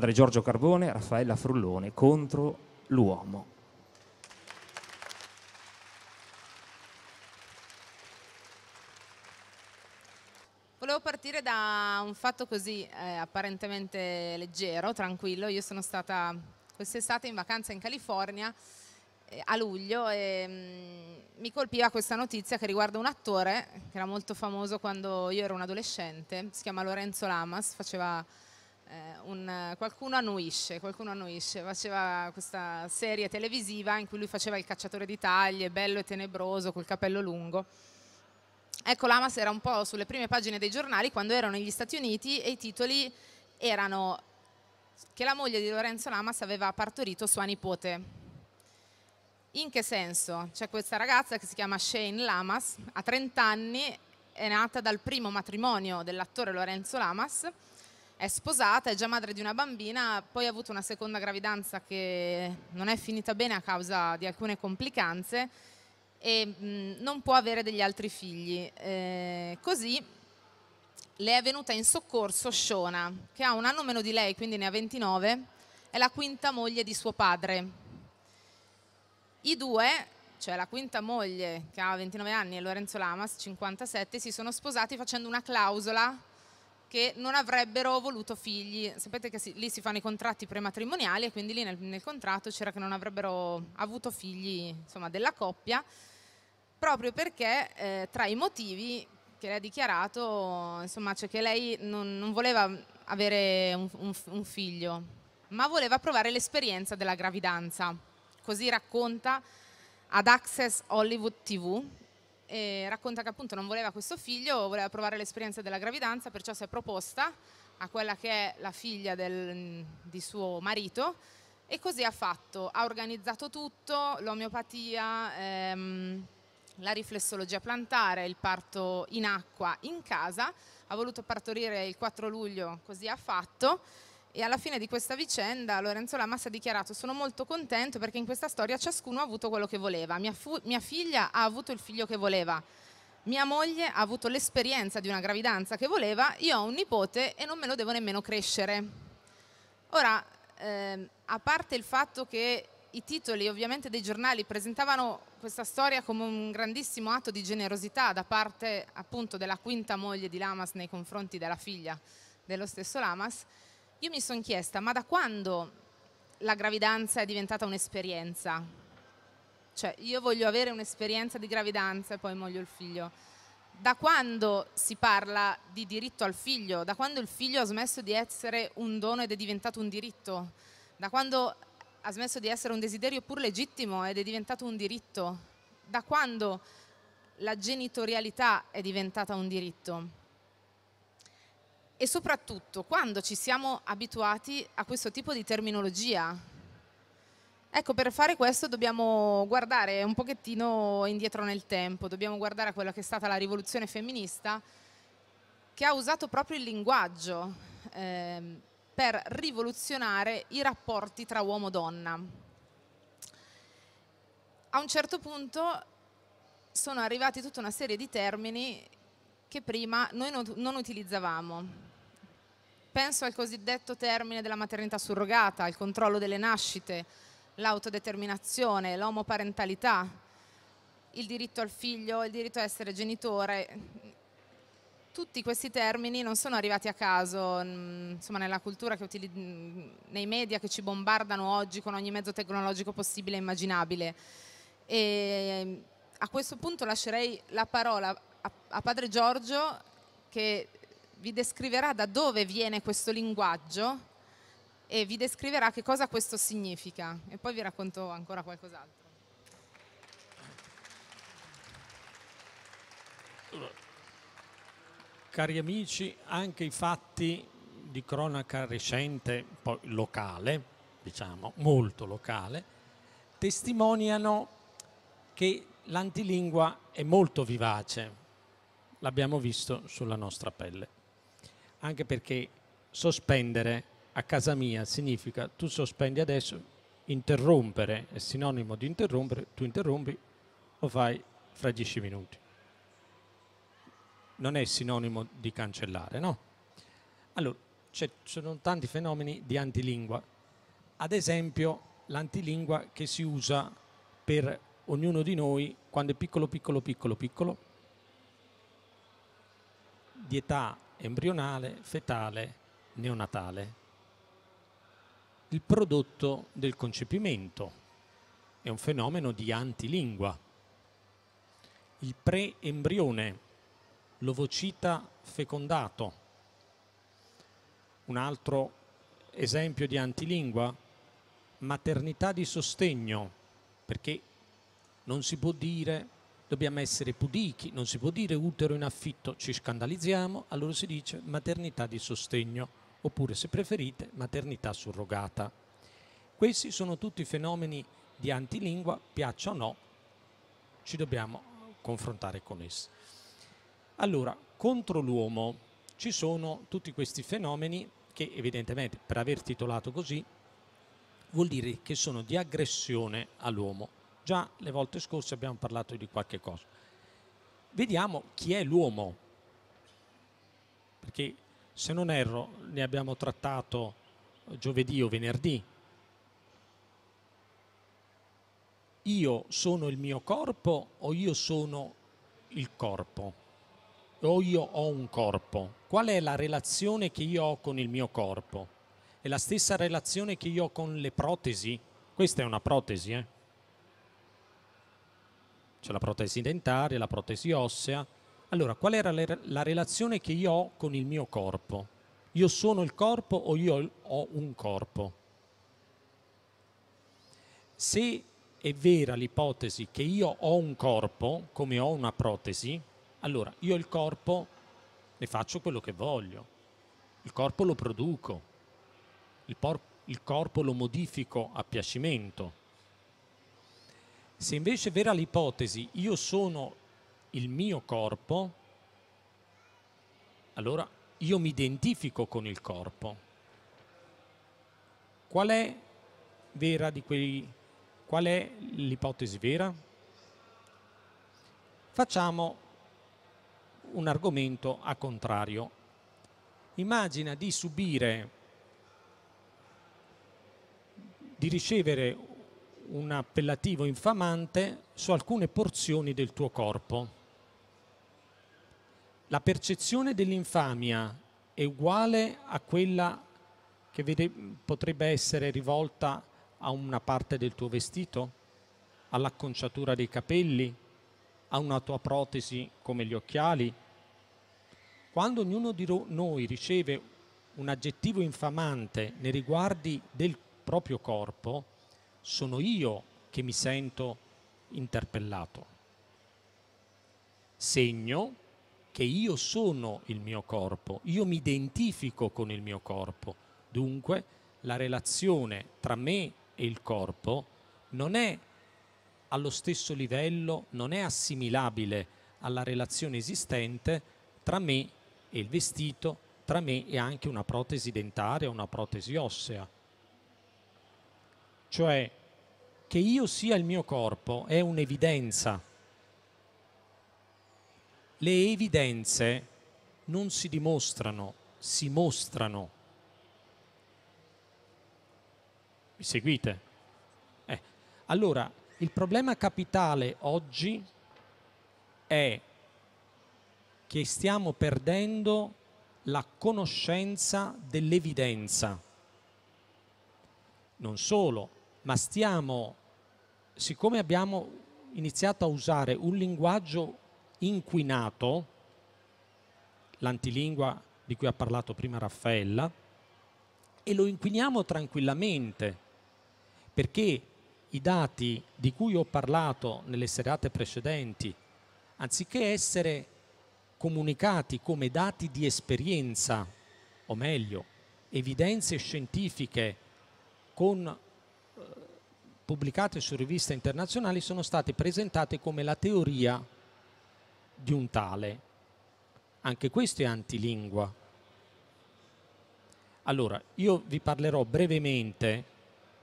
padre Giorgio Carbone, Raffaella Frullone contro l'uomo. Volevo partire da un fatto così eh, apparentemente leggero, tranquillo. Io sono stata quest'estate in vacanza in California eh, a luglio e mh, mm, mi colpiva questa notizia che riguarda un attore che era molto famoso quando io ero un adolescente, si chiama Lorenzo Lamas, faceva eh, un, eh, qualcuno annuisce, qualcuno annuisce, faceva questa serie televisiva in cui lui faceva il cacciatore di taglie, bello e tenebroso, col capello lungo. Ecco, l'Amas era un po' sulle prime pagine dei giornali quando erano negli Stati Uniti e i titoli erano che la moglie di Lorenzo Lamas aveva partorito sua nipote. In che senso? C'è questa ragazza che si chiama Shane Lamas, ha 30 anni, è nata dal primo matrimonio dell'attore Lorenzo Lamas, è sposata, è già madre di una bambina, poi ha avuto una seconda gravidanza che non è finita bene a causa di alcune complicanze e mh, non può avere degli altri figli. Eh, così le è venuta in soccorso Shona, che ha un anno meno di lei, quindi ne ha 29, è la quinta moglie di suo padre. I due, cioè la quinta moglie che ha 29 anni e Lorenzo Lamas, 57, si sono sposati facendo una clausola che non avrebbero voluto figli. Sapete che si, lì si fanno i contratti prematrimoniali e quindi lì nel, nel contratto c'era che non avrebbero avuto figli insomma, della coppia, proprio perché eh, tra i motivi che lei ha dichiarato, insomma, cioè che lei non, non voleva avere un, un, un figlio, ma voleva provare l'esperienza della gravidanza. Così racconta ad Access Hollywood TV e racconta che appunto non voleva questo figlio, voleva provare l'esperienza della gravidanza, perciò si è proposta a quella che è la figlia del, di suo marito e così ha fatto, ha organizzato tutto, l'omeopatia, ehm, la riflessologia plantare, il parto in acqua in casa, ha voluto partorire il 4 luglio, così ha fatto e alla fine di questa vicenda Lorenzo Lamas ha dichiarato sono molto contento perché in questa storia ciascuno ha avuto quello che voleva. Mia, mia, figlia ha avuto il figlio che voleva, mia moglie ha avuto l'esperienza di una gravidanza che voleva, io ho un nipote e non me lo devo nemmeno crescere. Ora, ehm, a parte il fatto che i titoli ovviamente dei giornali presentavano questa storia come un grandissimo atto di generosità da parte appunto della quinta moglie di Lamas nei confronti della figlia dello stesso Lamas, io mi sono chiesta, ma da quando la gravidanza è diventata un'esperienza? Cioè, io voglio avere un'esperienza di gravidanza e poi voglio il figlio. Da quando si parla di diritto al figlio? Da quando il figlio ha smesso di essere un dono ed è diventato un diritto? Da quando ha smesso di essere un desiderio pur legittimo ed è diventato un diritto? Da quando la genitorialità è diventata un diritto? e soprattutto quando ci siamo abituati a questo tipo di terminologia. Ecco, per fare questo dobbiamo guardare un pochettino indietro nel tempo, dobbiamo guardare a quella che è stata la rivoluzione femminista che ha usato proprio il linguaggio eh, per rivoluzionare i rapporti tra uomo e donna. A un certo punto sono arrivati tutta una serie di termini che prima noi non, utilizzavamo. Penso al cosiddetto termine della maternità surrogata, al controllo delle nascite, l'autodeterminazione, l'omoparentalità, il diritto al figlio, il diritto a essere genitore. Tutti questi termini non sono arrivati a caso, mm, insomma, nella cultura, mm, nei media che ci bombardano oggi con ogni mezzo tecnologico possibile e immaginabile. E mm, a questo punto lascerei la parola a, a padre Giorgio che vi descriverà da dove viene questo linguaggio e vi descriverà che cosa questo significa e poi vi racconto ancora qualcos'altro. Cari amici, anche i fatti di cronaca recente, poi locale, diciamo molto locale, testimoniano che l'antilingua è molto vivace l'abbiamo visto sulla nostra pelle. Anche perché sospendere a casa mia significa tu sospendi adesso, interrompere è sinonimo di interrompere, tu interrompi o fai fra dieci minuti. Non è sinonimo di cancellare, no? Allora, ci sono tanti fenomeni di antilingua. Ad esempio, l'antilingua che si usa per ognuno di noi quando è piccolo, piccolo, piccolo, piccolo, di età embrionale, fetale, neonatale. Il prodotto del concepimento è un fenomeno di antilingua. Il preembrione, l'ovocita fecondato. Un altro esempio di antilingua, maternità di sostegno, perché non si può dire dobbiamo essere pudichi, non si può dire utero in affitto, ci scandalizziamo, allora si dice maternità di sostegno, oppure se preferite maternità surrogata. Questi sono tutti fenomeni di antilingua, piaccia o no, ci dobbiamo confrontare con essi. Allora, contro l'uomo ci sono tutti questi fenomeni che evidentemente per aver titolato così vuol dire che sono di aggressione all'uomo. Già le volte scorse abbiamo parlato di qualche cosa. Vediamo chi è l'uomo, perché se non erro ne abbiamo trattato giovedì o venerdì. Io sono il mio corpo o io sono il corpo? O io ho un corpo? Qual è la relazione che io ho con il mio corpo? È la stessa relazione che io ho con le protesi? Questa è una protesi, eh? C'è la protesi dentaria, la protesi ossea. Allora, qual era la relazione che io ho con il mio corpo? Io sono il corpo o io ho un corpo? Se è vera l'ipotesi che io ho un corpo, come ho una protesi, allora io il corpo ne faccio quello che voglio. Il corpo lo produco. Il, por- il corpo lo modifico a piacimento se invece è vera l'ipotesi, io sono il mio corpo, allora io mi identifico con il corpo. Qual è vera di quei Qual è l'ipotesi vera? Facciamo un argomento a contrario. Immagina di subire, di ricevere un appellativo infamante su alcune porzioni del tuo corpo. La percezione dell'infamia è uguale a quella che potrebbe essere rivolta a una parte del tuo vestito, all'acconciatura dei capelli, a una tua protesi come gli occhiali. Quando ognuno di noi riceve un aggettivo infamante nei riguardi del proprio corpo, sono io che mi sento interpellato. Segno che io sono il mio corpo, io mi identifico con il mio corpo. Dunque la relazione tra me e il corpo non è allo stesso livello, non è assimilabile alla relazione esistente tra me e il vestito, tra me e anche una protesi dentaria, una protesi ossea. Cioè che io sia il mio corpo è un'evidenza. Le evidenze non si dimostrano, si mostrano. Mi seguite? Eh. Allora, il problema capitale oggi è che stiamo perdendo la conoscenza dell'evidenza. Non solo, ma stiamo siccome abbiamo iniziato a usare un linguaggio inquinato, l'antilingua di cui ha parlato prima Raffaella, e lo inquiniamo tranquillamente, perché i dati di cui ho parlato nelle serate precedenti, anziché essere comunicati come dati di esperienza, o meglio, evidenze scientifiche con pubblicate su riviste internazionali sono state presentate come la teoria di un tale. Anche questo è antilingua. Allora, io vi parlerò brevemente,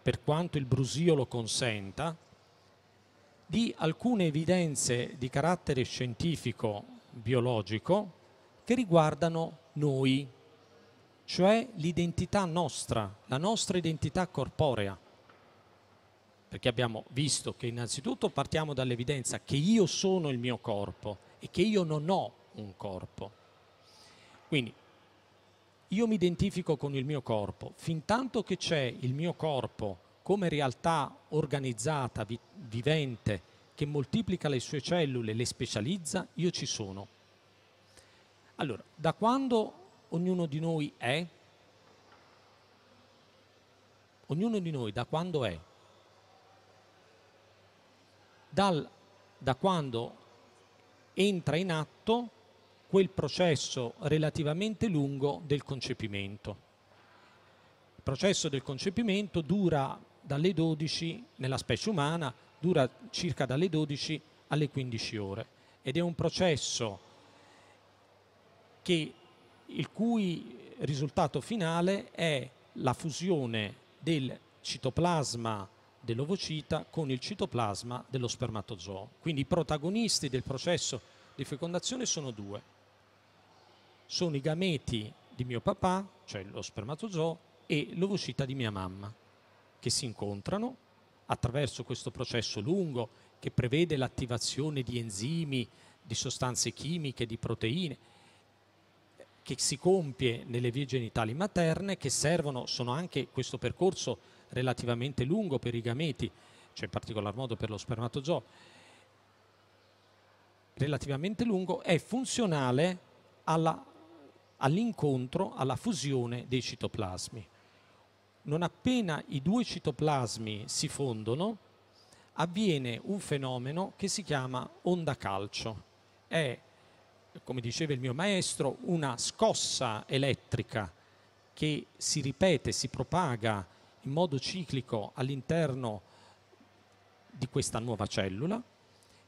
per quanto il brusio lo consenta, di alcune evidenze di carattere scientifico biologico che riguardano noi, cioè l'identità nostra, la nostra identità corporea perché abbiamo visto che innanzitutto partiamo dall'evidenza che io sono il mio corpo e che io non ho un corpo. Quindi io mi identifico con il mio corpo, fin tanto che c'è il mio corpo come realtà organizzata, vi vivente, che moltiplica le sue cellule, le specializza, io ci sono. Allora, da quando ognuno di noi è? Ognuno di noi da quando è? dal, da quando entra in atto quel processo relativamente lungo del concepimento. Il processo del concepimento dura dalle 12, nella specie umana, dura circa dalle 12 alle 15 ore ed è un processo che, il cui risultato finale è la fusione del citoplasma dell'ovocita con il citoplasma dello spermatozoo. Quindi i protagonisti del processo di fecondazione sono due. Sono i gameti di mio papà, cioè lo spermatozoo, e l'ovocita di mia mamma, che si incontrano attraverso questo processo lungo che prevede l'attivazione di enzimi, di sostanze chimiche, di proteine, che si compie nelle vie genitali materne, che servono, sono anche questo percorso relativamente lungo per i gameti, cioè in particolar modo per lo spermatozoo, relativamente lungo, è funzionale all'incontro, alla fusione dei citoplasmi. Non appena i due citoplasmi si fondono, avviene un fenomeno che si chiama onda calcio. È, come diceva il mio maestro, una scossa elettrica che si ripete, si propaga in modo ciclico all'interno di questa nuova cellula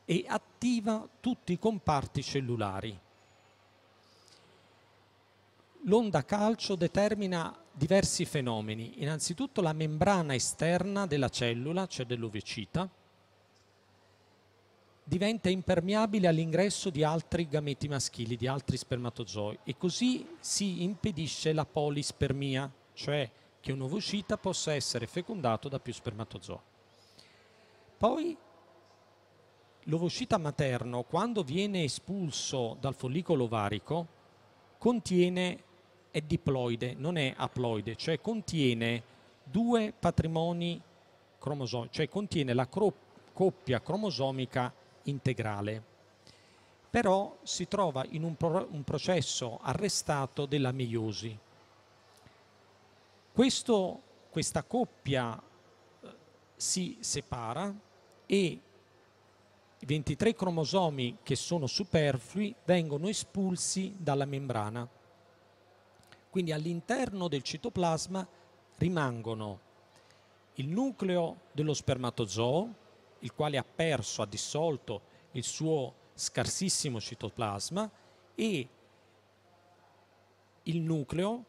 e attiva tutti i comparti cellulari. L'onda calcio determina diversi fenomeni, innanzitutto la membrana esterna della cellula, cioè dell'ovecita, diventa impermeabile all'ingresso di altri gameti maschili, di altri spermatozoi e così si impedisce la polispermia, cioè che un ovocita possa essere fecondato da più spermatozoi. Poi l'ovocita materno, quando viene espulso dal follicolo ovarico, contiene, è diploide, non è aploide, cioè contiene due patrimoni cromosomici, cioè contiene la coppia cromosomica integrale. Però si trova in un, pro un processo arrestato della meiosi, questo, questa coppia eh, si separa e i 23 cromosomi che sono superflui vengono espulsi dalla membrana. Quindi all'interno del citoplasma rimangono il nucleo dello spermatozoo, il quale ha perso, ha dissolto il suo scarsissimo citoplasma, e il nucleo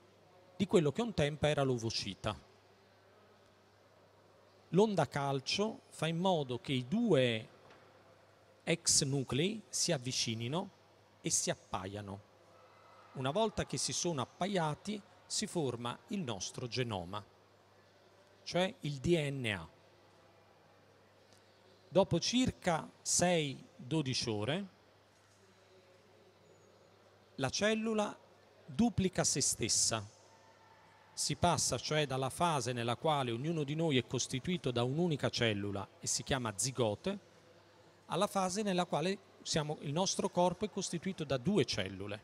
di quello che un tempo era l'ovocita. L'onda calcio fa in modo che i due ex nuclei si avvicinino e si appaiano. Una volta che si sono appaiati si forma il nostro genoma, cioè il DNA. Dopo circa 6-12 ore la cellula duplica se stessa si passa cioè dalla fase nella quale ognuno di noi è costituito da un'unica cellula e si chiama zigote, alla fase nella quale siamo, il nostro corpo è costituito da due cellule.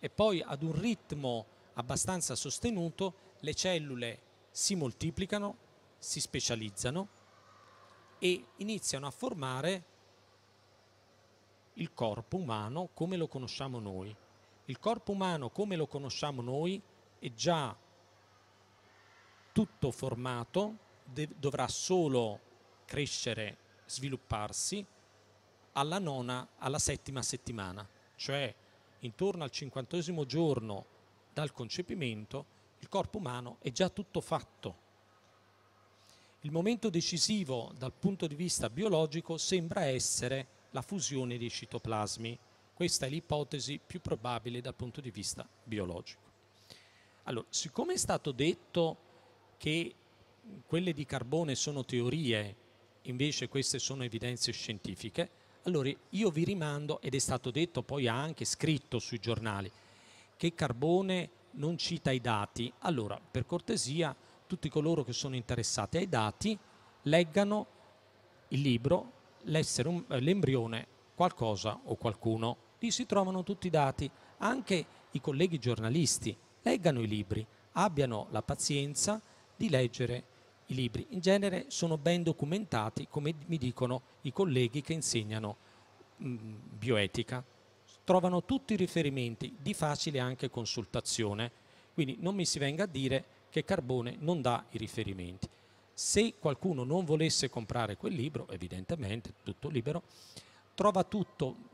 E poi ad un ritmo abbastanza sostenuto le cellule si moltiplicano, si specializzano e iniziano a formare il corpo umano come lo conosciamo noi. Il corpo umano come lo conosciamo noi è già tutto formato, dovrà solo crescere, svilupparsi alla nona, alla settima settimana, cioè intorno al cinquantesimo giorno dal concepimento il corpo umano è già tutto fatto. Il momento decisivo dal punto di vista biologico sembra essere la fusione dei citoplasmi. Questa è l'ipotesi più probabile dal punto di vista biologico. Allora, siccome è stato detto che quelle di carbone sono teorie, invece queste sono evidenze scientifiche, allora io vi rimando, ed è stato detto poi anche scritto sui giornali, che carbone non cita i dati. Allora, per cortesia, tutti coloro che sono interessati ai dati leggano il libro un, um-, L'embrione, qualcosa o qualcuno. Lì si trovano tutti i dati, anche i colleghi giornalisti leggano i libri, abbiano la pazienza di leggere i libri. In genere sono ben documentati, come mi dicono i colleghi che insegnano mh, mm, bioetica. Trovano tutti i riferimenti di facile anche consultazione, quindi non mi si venga a dire che Carbone non dà i riferimenti. Se qualcuno non volesse comprare quel libro, evidentemente tutto libero, trova tutto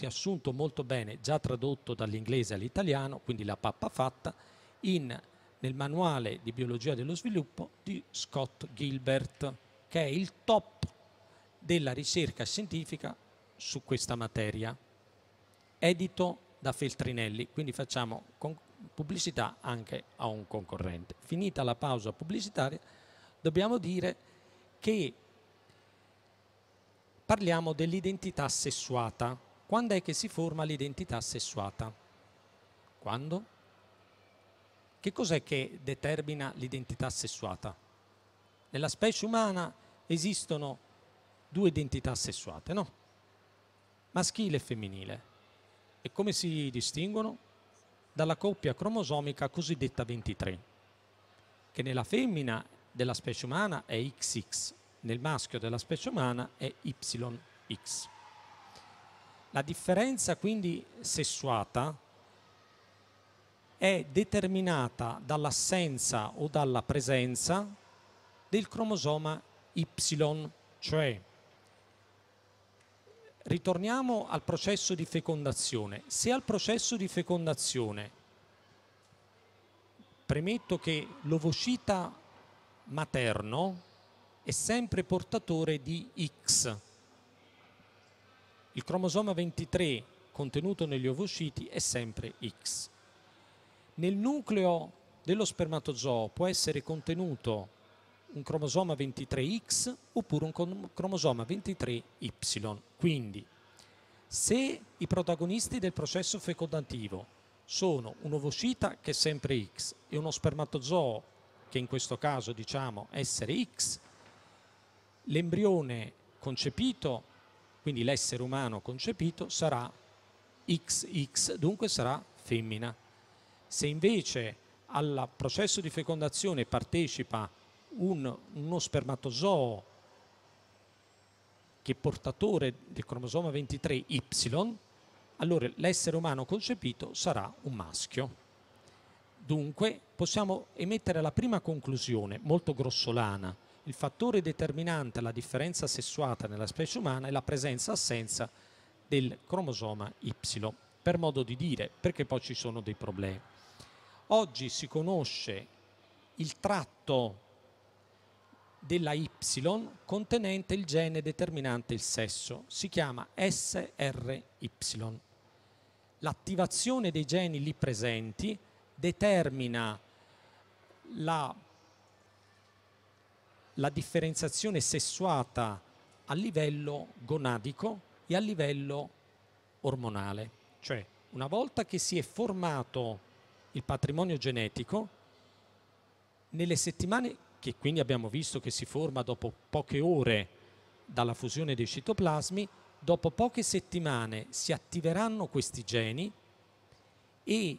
riassunto molto bene, già tradotto dall'inglese all'italiano, quindi la pappa fatta, in, nel manuale di biologia dello sviluppo di Scott Gilbert, che è il top della ricerca scientifica su questa materia, edito da Feltrinelli, quindi facciamo pubblicità anche a un concorrente. Finita la pausa pubblicitaria, dobbiamo dire che parliamo dell'identità sessuata quando è che si forma l'identità sessuata? Quando? Che cos'è che determina l'identità sessuata? Nella specie umana esistono due identità sessuate, no? Maschile e femminile. E come si distinguono? Dalla coppia cromosomica cosiddetta 23, che nella femmina della specie umana è XX, nel maschio della specie umana è YX. La differenza quindi sessuata è determinata dall'assenza o dalla presenza del cromosoma Y, cioè ritorniamo al processo di fecondazione. Se al processo di fecondazione premetto che l'ovocita materno è sempre portatore di X, il cromosoma 23 contenuto negli ovociti è sempre X. Nel nucleo dello spermatozoo può essere contenuto un cromosoma 23X oppure un cromosoma 23Y. Quindi, se i protagonisti del processo fecondativo sono un ovocita che è sempre X e uno spermatozoo che in questo caso diciamo essere X, l'embrione concepito quindi l'essere umano concepito sarà XX, dunque sarà femmina. Se invece al processo di fecondazione partecipa un, uno spermatozoo che è portatore del cromosoma 23Y, allora l'essere umano concepito sarà un maschio. Dunque possiamo emettere la prima conclusione, molto grossolana, il fattore determinante alla differenza sessuata nella specie umana è la presenza o assenza del cromosoma Y, per modo di dire, perché poi ci sono dei problemi. Oggi si conosce il tratto della Y contenente il gene determinante il sesso, si chiama SRY. L'attivazione dei geni lì presenti determina la la differenziazione sessuata a livello gonadico e a livello ormonale. Cioè, una volta che si è formato il patrimonio genetico, nelle settimane che quindi abbiamo visto che si forma dopo poche ore dalla fusione dei citoplasmi, dopo poche settimane si attiveranno questi geni e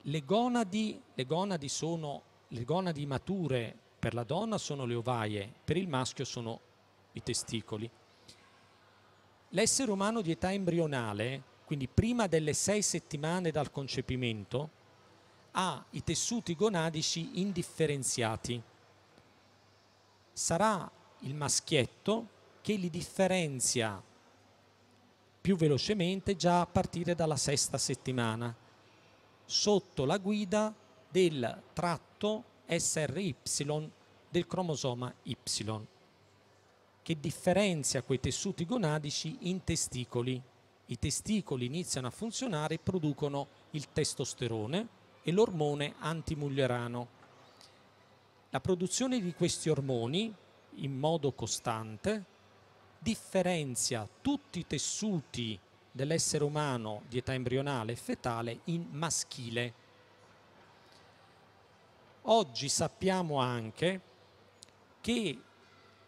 le gonadi, le gonadi, sono, le gonadi mature per la donna sono le ovaie, per il maschio sono i testicoli. L'essere umano di età embrionale, quindi prima delle sei settimane dal concepimento, ha i tessuti gonadici indifferenziati. Sarà il maschietto che li differenzia più velocemente già a partire dalla sesta settimana, sotto la guida del tratto SRY del cromosoma Y, che differenzia quei tessuti gonadici in testicoli. I testicoli iniziano a funzionare e producono il testosterone e l'ormone antimuglierano. La produzione di questi ormoni in modo costante differenzia tutti i tessuti dell'essere umano di età embrionale e fetale in maschile Oggi sappiamo anche che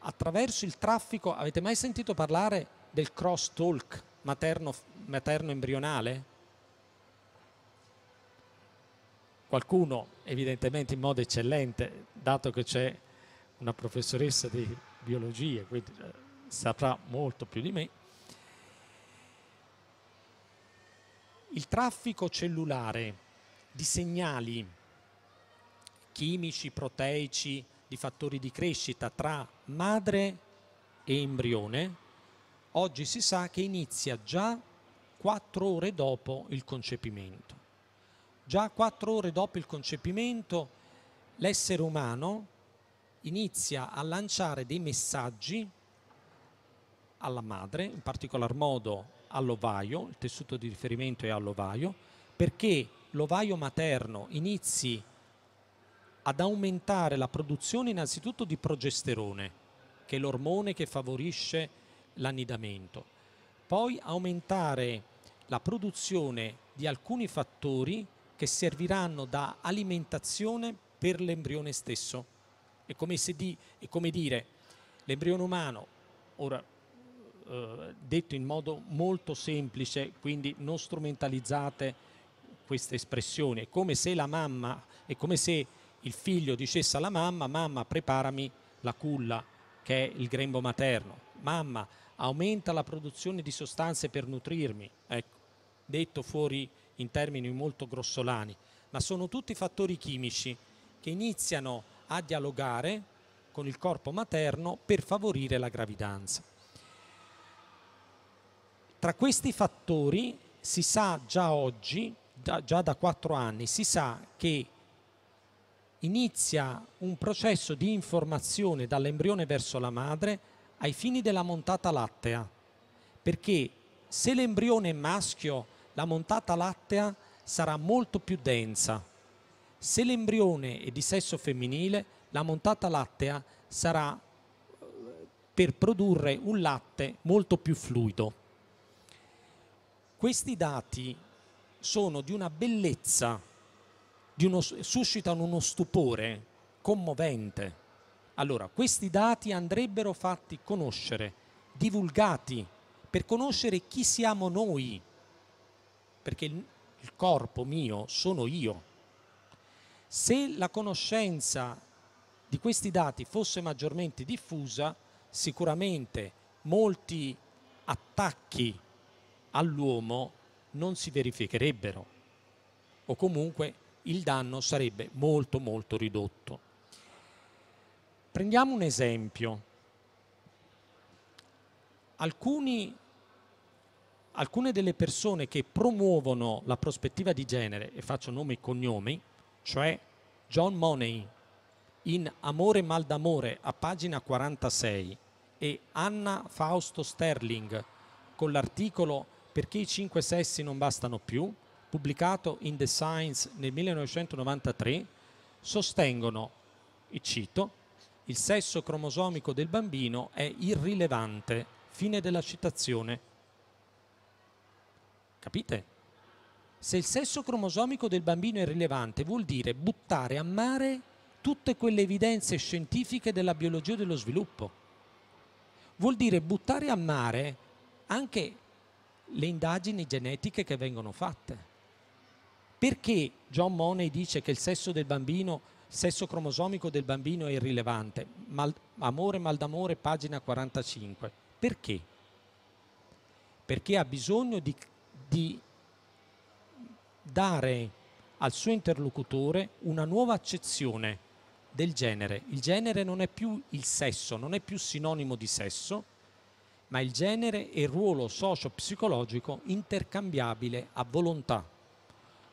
attraverso il traffico, avete mai sentito parlare del cross talk materno-embrionale? Materno Qualcuno, evidentemente in modo eccellente, dato che c'è una professoressa di biologia, quindi eh, saprà molto più di me, il traffico cellulare di segnali chimici, proteici, di fattori di crescita tra madre e embrione, oggi si sa che inizia già quattro ore dopo il concepimento. Già quattro ore dopo il concepimento l'essere umano inizia a lanciare dei messaggi alla madre, in particolar modo all'ovaio, il tessuto di riferimento è all'ovaio, perché l'ovaio materno inizi ad aumentare la produzione innanzitutto di progesterone, che è l'ormone che favorisce l'annidamento, poi aumentare la produzione di alcuni fattori che serviranno da alimentazione per l'embrione stesso. È come, di, è come dire, l'embrione umano, ora eh, detto in modo molto semplice, quindi non strumentalizzate queste espressioni, è come se la mamma, è come se il figlio dicesse alla mamma, mamma preparami la culla che è il grembo materno, mamma aumenta la produzione di sostanze per nutrirmi, ecco, detto fuori in termini molto grossolani, ma sono tutti fattori chimici che iniziano a dialogare con il corpo materno per favorire la gravidanza. Tra questi fattori si sa già oggi, già, da quattro anni, si sa che inizia un processo di informazione dall'embrione verso la madre ai fini della montata lattea, perché se l'embrione è maschio, la montata lattea sarà molto più densa. Se l'embrione è di sesso femminile, la montata lattea sarà eh, per produrre un latte molto più fluido. Questi dati sono di una bellezza uno, suscitano uno stupore commovente. Allora, questi dati andrebbero fatti conoscere, divulgati, per conoscere chi siamo noi, perché il, il corpo mio sono io. Se la conoscenza di questi dati fosse maggiormente diffusa, sicuramente molti attacchi all'uomo non si verificherebbero o comunque il danno sarebbe molto molto ridotto. Prendiamo un esempio. Alcuni, alcune delle persone che promuovono la prospettiva di genere, e faccio nome e cognomi, cioè John Money in Amore mal d'amore a pagina 46 e Anna Fausto Sterling con l'articolo Perché i cinque sessi non bastano più, pubblicato in The Science nel 1993, sostengono, e cito, il sesso cromosomico del bambino è irrilevante, fine della citazione. Capite? Se il sesso cromosomico del bambino è rilevante, vuol dire buttare a mare tutte quelle evidenze scientifiche della biologia dello sviluppo. Vuol dire buttare a mare anche le indagini genetiche che vengono fatte. Perché John Money dice che il sesso del bambino, sesso cromosomico del bambino è irrilevante? Mal, amore, mal d'amore, pagina 45. Perché? Perché ha bisogno di, di dare al suo interlocutore una nuova accezione del genere. Il genere non è più il sesso, non è più sinonimo di sesso, ma il genere è il ruolo socio-psicologico intercambiabile a volontà.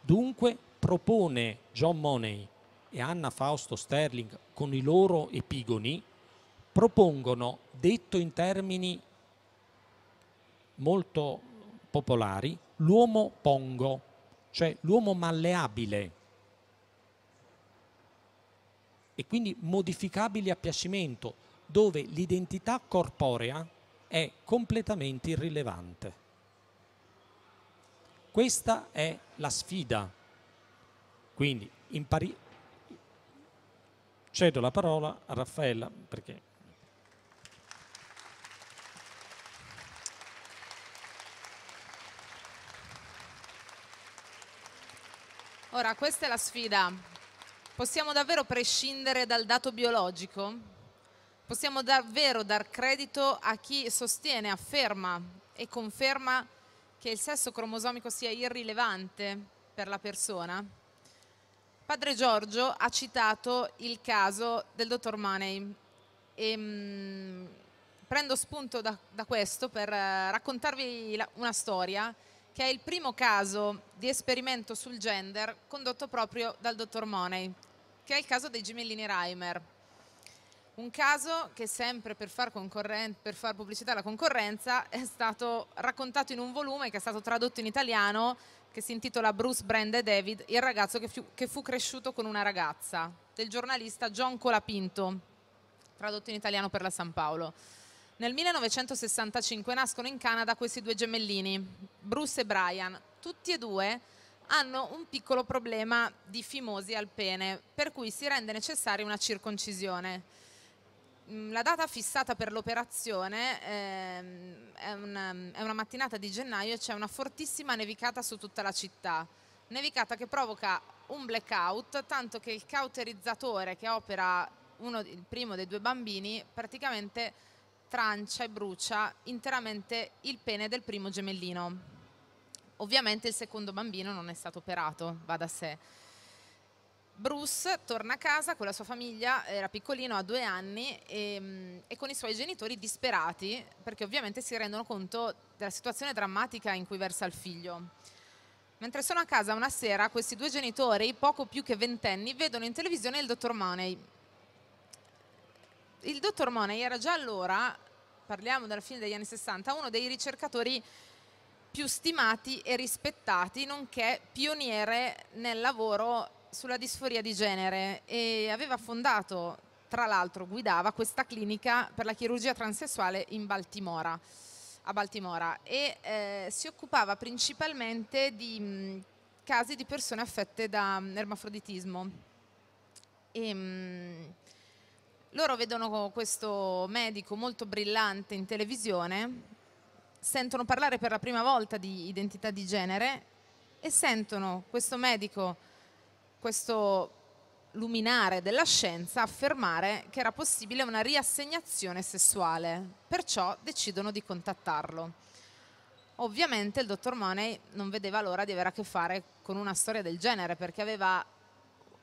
Dunque propone John Money e Anna Fausto Sterling con i loro epigoni, propongono, detto in termini molto popolari, l'uomo pongo, cioè l'uomo malleabile e quindi modificabile a piacimento, dove l'identità corporea è completamente irrilevante. Questa è la sfida. Quindi impari... cedo la parola a Raffaella perché... Ora, questa è la sfida. Possiamo davvero prescindere dal dato biologico? Possiamo davvero dar credito a chi sostiene, afferma e conferma che il sesso cromosomico sia irrilevante per la persona? Padre Giorgio ha citato il caso del dottor Money e ehm, mh, prendo spunto da, da questo per eh, raccontarvi la, una storia che è il primo caso di esperimento sul gender condotto proprio dal dottor Money, che è il caso dei gemellini Reimer. Un caso che sempre per far, per far, pubblicità alla concorrenza è stato raccontato in un volume che è stato tradotto in italiano che si intitola Bruce Brand e David, il ragazzo che fu, che fu cresciuto con una ragazza, del giornalista John Colapinto, tradotto in italiano per la San Paolo. Nel 1965 nascono in Canada questi due gemellini, Bruce e Brian. Tutti e due hanno un piccolo problema di fimosi al pene, per cui si rende necessaria una circoncisione. Mm, la data fissata per l'operazione ehm, è, una, è, una, mattinata di gennaio e c'è una fortissima nevicata su tutta la città. Nevicata che provoca un blackout, tanto che il cauterizzatore che opera uno, il primo dei due bambini praticamente trancia e brucia interamente il pene del primo gemellino. Ovviamente il secondo bambino non è stato operato, va da sé. Bruce torna a casa con la sua famiglia, era piccolino, ha due anni, e, mm, e, con i suoi genitori disperati perché ovviamente si rendono conto della situazione drammatica in cui versa il figlio. Mentre sono a casa una sera, questi due genitori, poco più che ventenni, vedono in televisione il dottor Money. Il dottor Money era già allora, parliamo della fine degli anni 60, uno dei ricercatori più stimati e rispettati, nonché pioniere nel lavoro sulla disforia di genere e aveva fondato, tra l'altro guidava questa clinica per la chirurgia transessuale in Baltimora, a Baltimora e eh, si occupava principalmente di mh, mm, casi di persone affette da mh, mm, ermafroditismo. E, mh, mm, loro vedono questo medico molto brillante in televisione, sentono parlare per la prima volta di identità di genere e sentono questo medico questo luminare della scienza affermare che era possibile una riassegnazione sessuale, perciò decidono di contattarlo. Ovviamente il dottor Money non vedeva l'ora di avere a che fare con una storia del genere perché aveva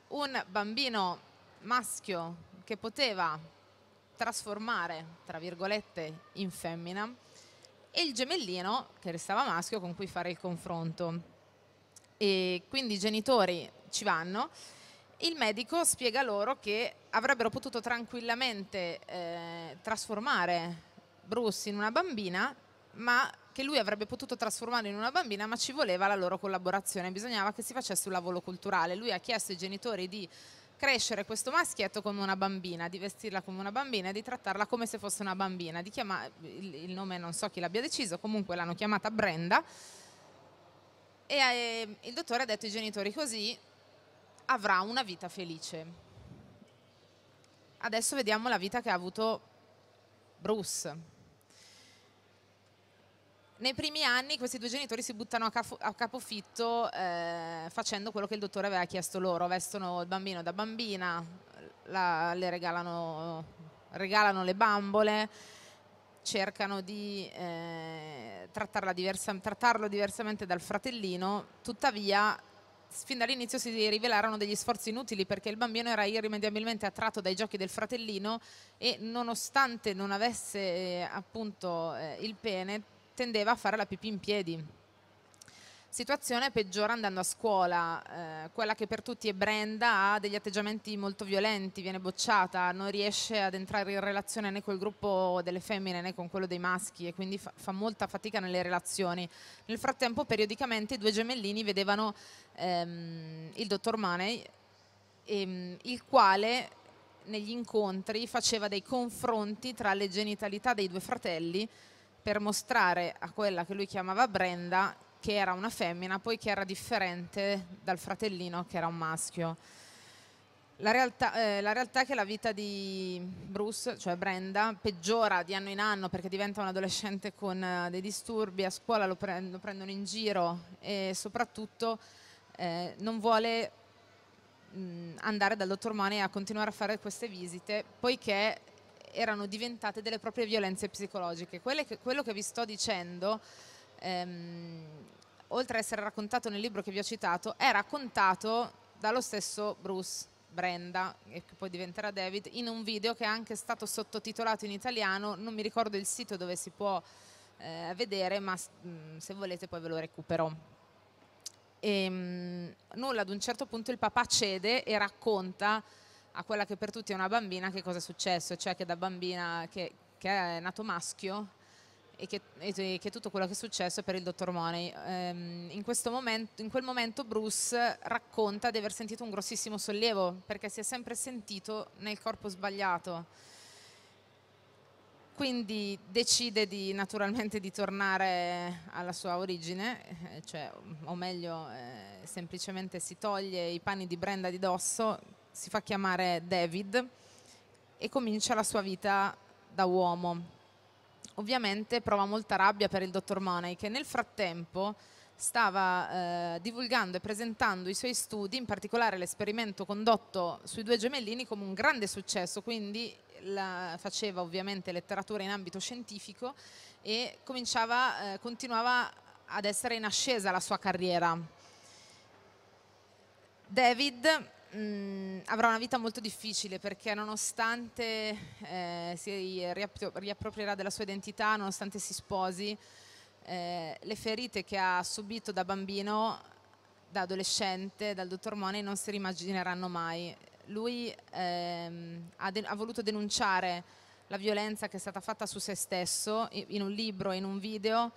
un bambino maschio che poteva trasformare, tra virgolette, in femmina e il gemellino che restava maschio con cui fare il confronto. E quindi i genitori ci vanno, il medico spiega loro che avrebbero potuto tranquillamente eh, trasformare Bruce in una bambina, ma che lui avrebbe potuto trasformare in una bambina, ma ci voleva la loro collaborazione, bisognava che si facesse un lavoro culturale. Lui ha chiesto ai genitori di crescere questo maschietto come una bambina, di vestirla come una bambina e di trattarla come se fosse una bambina. Chiama... il, nome non so chi l'abbia deciso, comunque l'hanno chiamata Brenda. E eh, il dottore ha detto ai genitori così avrà una vita felice. Adesso vediamo la vita che ha avuto Bruce. Nei primi anni questi due genitori si buttano a, capo, a capofitto eh, facendo quello che il dottore aveva chiesto loro, vestono il bambino da bambina, la, le regalano, regalano, le bambole, cercano di eh, diversa, trattarlo diversamente dal fratellino, tuttavia fin dall'inizio si rivelarono degli sforzi inutili perché il bambino era irrimediabilmente attratto dai giochi del fratellino e nonostante non avesse eh, appunto eh, il pene tendeva a fare la pipì in piedi situazione peggiora andando a scuola, eh, quella che per tutti è Brenda ha degli atteggiamenti molto violenti, viene bocciata, non riesce ad entrare in relazione né col gruppo delle femmine né con quello dei maschi e quindi fa, fa molta fatica nelle relazioni. Nel frattempo periodicamente i due gemellini vedevano ehm, il dottor Money, ehm, il quale negli incontri faceva dei confronti tra le genitalità dei due fratelli per mostrare a quella che lui chiamava Brenda che era una femmina, poiché era differente dal fratellino che era un maschio. La realtà, eh, la realtà, è che la vita di Bruce, cioè Brenda, peggiora di anno in anno perché diventa un adolescente con eh, dei disturbi, a scuola lo, pre- lo, prendono in giro e soprattutto eh, non vuole mh, mm, andare dal dottor Money a continuare a fare queste visite poiché erano diventate delle proprie violenze psicologiche. Che, quello che vi sto dicendo ehm, oltre a essere raccontato nel libro che vi ho citato, è raccontato dallo stesso Bruce Brenda, che poi diventerà David, in un video che è anche stato sottotitolato in italiano, non mi ricordo il sito dove si può eh, vedere, ma mh, mm, se volete poi ve lo recupero. E, ehm, mh, nulla, ad un certo punto il papà cede e racconta a quella che per tutti è una bambina che cosa è successo, cioè che da bambina che, che è nato maschio e che, e che, tutto quello che è successo è per il dottor Money. Ehm, in, momento, in, quel momento Bruce racconta di aver sentito un grossissimo sollievo perché si è sempre sentito nel corpo sbagliato. Quindi decide di, naturalmente di tornare alla sua origine, eh, cioè, o meglio, eh, semplicemente si toglie i panni di Brenda di dosso, si fa chiamare David e comincia la sua vita da uomo ovviamente prova molta rabbia per il dottor Money che nel frattempo stava eh, divulgando e presentando i suoi studi, in particolare l'esperimento condotto sui due gemellini come un grande successo, quindi faceva ovviamente letteratura in ambito scientifico e cominciava, eh, continuava ad essere in ascesa la sua carriera. David mh, mm, avrà una vita molto difficile perché nonostante eh, si riapp riapproprierà della sua identità, nonostante si sposi, eh, le ferite che ha subito da bambino, da adolescente, dal dottor Money non si rimagineranno mai. Lui ehm, ha, ha, voluto denunciare la violenza che è stata fatta su se stesso in un libro, in un video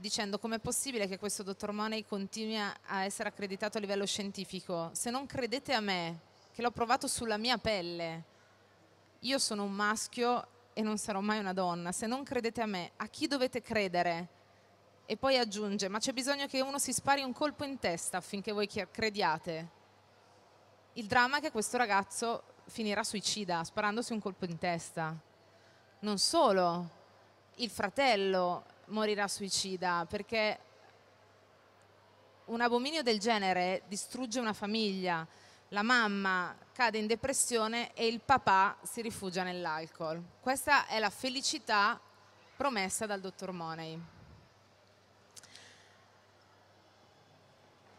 dicendo com'è possibile che questo dottor Money continui a essere accreditato a livello scientifico. Se non credete a me, che l'ho provato sulla mia pelle, io sono un maschio e non sarò mai una donna. Se non credete a me, a chi dovete credere? E poi aggiunge, ma c'è bisogno che uno si spari un colpo in testa affinché voi crediate. Il dramma è che questo ragazzo finirà suicida sparandosi un colpo in testa. Non solo, il fratello morirà suicida perché un abominio del genere distrugge una famiglia, la mamma cade in depressione e il papà si rifugia nell'alcol. Questa è la felicità promessa dal dottor Money.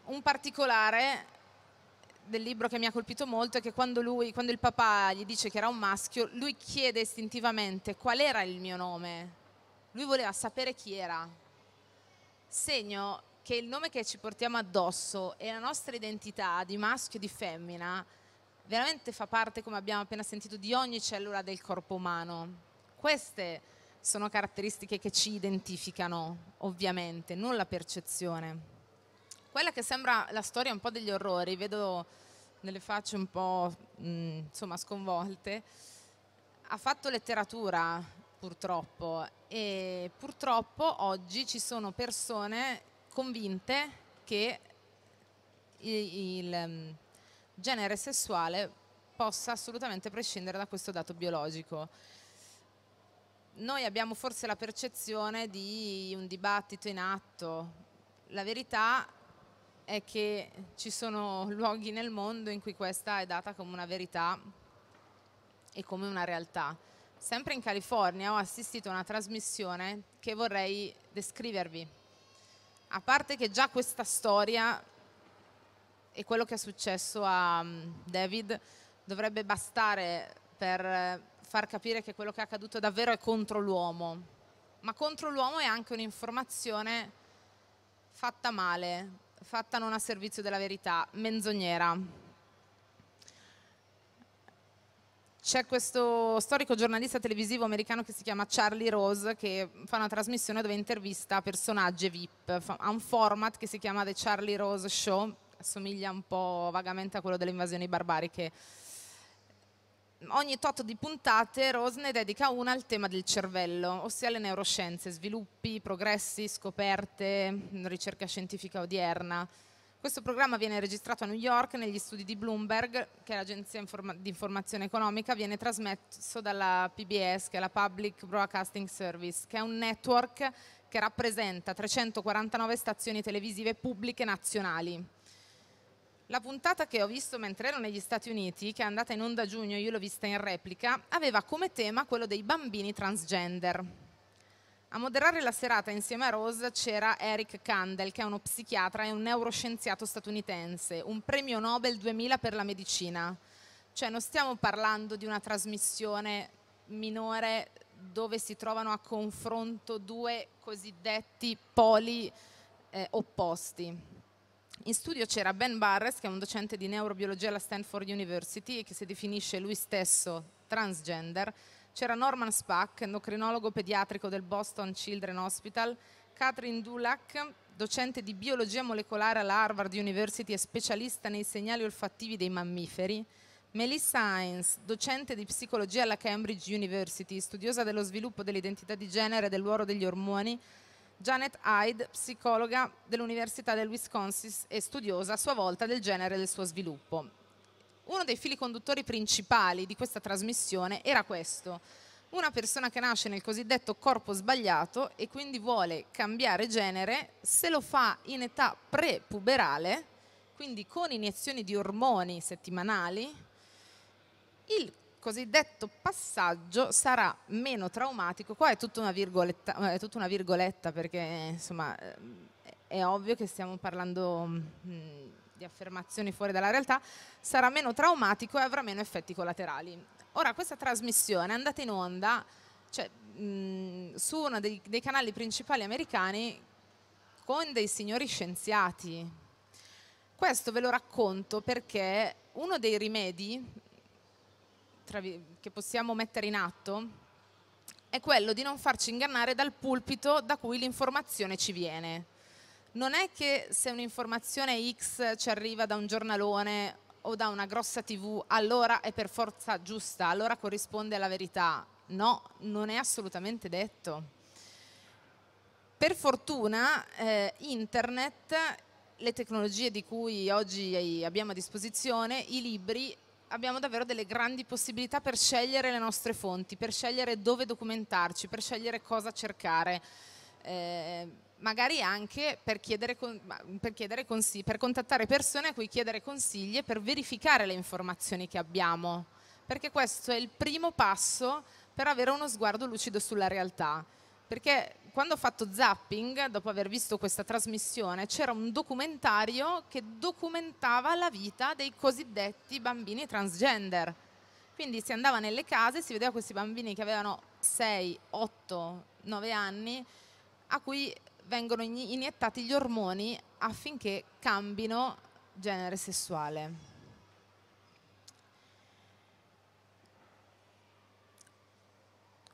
Un particolare del libro che mi ha colpito molto è che quando, lui, quando il papà gli dice che era un maschio, lui chiede istintivamente qual era il mio nome lui voleva sapere chi era. Segno che il nome che ci portiamo addosso e la nostra identità di maschio e di femmina veramente fa parte, come abbiamo appena sentito, di ogni cellula del corpo umano. Queste sono caratteristiche che ci identificano, ovviamente, non la percezione. Quella che sembra la storia un po' degli orrori, vedo nelle facce un po' mh, mm, insomma sconvolte, ha fatto letteratura purtroppo. E purtroppo oggi ci sono persone convinte che il mm, genere sessuale possa assolutamente prescindere da questo dato biologico. Noi abbiamo forse la percezione di un dibattito in atto, la verità è che ci sono luoghi nel mondo in cui questa è data come una verità e come una realtà. Sempre in California ho assistito a una trasmissione che vorrei descrivervi. A parte che già questa storia e quello che è successo a mm, David dovrebbe bastare per eh, far capire che quello che è accaduto davvero è contro l'uomo, ma contro l'uomo è anche un'informazione fatta male, fatta non a servizio della verità, menzognera. c'è questo storico giornalista televisivo americano che si chiama Charlie Rose che fa una trasmissione dove intervista personaggi VIP, ha un format che si chiama The Charlie Rose Show, assomiglia un po' vagamente a quello delle invasioni barbariche. Ogni tot di puntate Rose ne dedica una al tema del cervello, ossia le neuroscienze, sviluppi, progressi, scoperte, ricerca scientifica odierna. Questo programma viene registrato a New York negli studi di Bloomberg, che è l'agenzia informa di informazione economica, viene trasmesso dalla PBS, che è la Public Broadcasting Service, che è un network che rappresenta 349 stazioni televisive pubbliche nazionali. La puntata che ho visto mentre ero negli Stati Uniti, che è andata in onda a giugno, io l'ho vista in replica, aveva come tema quello dei bambini transgender. A moderare la serata insieme a Rose c'era Eric Kandel, che è uno psichiatra e un neuroscienziato statunitense, un premio Nobel 2000 per la medicina. Cioè non stiamo parlando di una trasmissione minore dove si trovano a confronto due cosiddetti poli eh, opposti. In studio c'era Ben Barres, che è un docente di neurobiologia alla Stanford University e che si definisce lui stesso transgender, c'era Norman Spack, endocrinologo pediatrico del Boston Children Hospital, Catherine Dulac, docente di biologia molecolare alla Harvard University e specialista nei segnali olfattivi dei mammiferi, Melissa Hines, docente di psicologia alla Cambridge University, studiosa dello sviluppo dell'identità di genere e del ruolo degli ormoni, Janet Hyde, psicologa dell'Università del Wisconsin e studiosa a sua volta del genere e del suo sviluppo uno dei fili conduttori principali di questa trasmissione era questo. Una persona che nasce nel cosiddetto corpo sbagliato e quindi vuole cambiare genere, se lo fa in età prepuberale, quindi con iniezioni di ormoni settimanali, il cosiddetto passaggio sarà meno traumatico. Qua è tutta una virgoletta, eh, è tutta una virgoletta perché insomma eh, è ovvio che stiamo parlando... Mh, mm, di affermazioni fuori dalla realtà, sarà meno traumatico e avrà meno effetti collaterali. Ora, questa trasmissione è andata in onda cioè, mh, su uno dei, dei canali principali americani con dei signori scienziati. Questo ve lo racconto perché uno dei rimedi che possiamo mettere in atto è quello di non farci ingannare dal pulpito da cui l'informazione ci viene non è che se un'informazione X ci arriva da un giornalone o da una grossa tv, allora è per forza giusta, allora corrisponde alla verità. No, non è assolutamente detto. Per fortuna eh, internet, le tecnologie di cui oggi abbiamo a disposizione, i libri, abbiamo davvero delle grandi possibilità per scegliere le nostre fonti, per scegliere dove documentarci, per scegliere cosa cercare. Eh, magari anche per, chiedere, per, chiedere consigli, per contattare persone a cui chiedere consigli e per verificare le informazioni che abbiamo, perché questo è il primo passo per avere uno sguardo lucido sulla realtà. Perché quando ho fatto zapping, dopo aver visto questa trasmissione, c'era un documentario che documentava la vita dei cosiddetti bambini transgender. Quindi si andava nelle case, si vedeva questi bambini che avevano 6, 8, 9 anni, a cui vengono iniettati gli ormoni affinché cambino genere sessuale.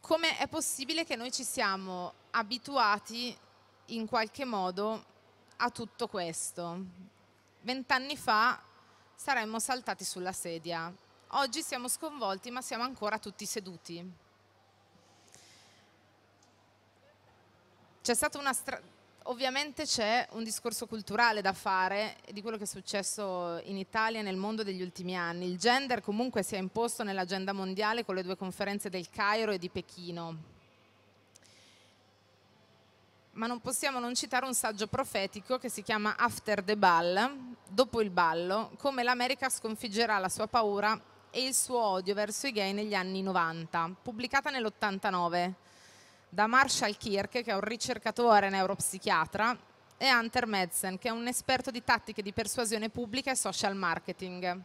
Come è possibile che noi ci siamo abituati in qualche modo a tutto questo? Vent'anni fa saremmo saltati sulla sedia, oggi siamo sconvolti ma siamo ancora tutti seduti. c'è stata una ovviamente c'è un discorso culturale da fare di quello che è successo in Italia e nel mondo degli ultimi anni. Il gender comunque si è imposto nell'agenda mondiale con le due conferenze del Cairo e di Pechino. Ma non possiamo non citare un saggio profetico che si chiama After the Ball, dopo il ballo, come l'America sconfiggerà la sua paura e il suo odio verso i gay negli anni 90, pubblicata nell'89 da Marshall Kirk, che è un ricercatore neuropsichiatra, e Hunter Madsen, che è un esperto di tattiche di persuasione pubblica e social marketing.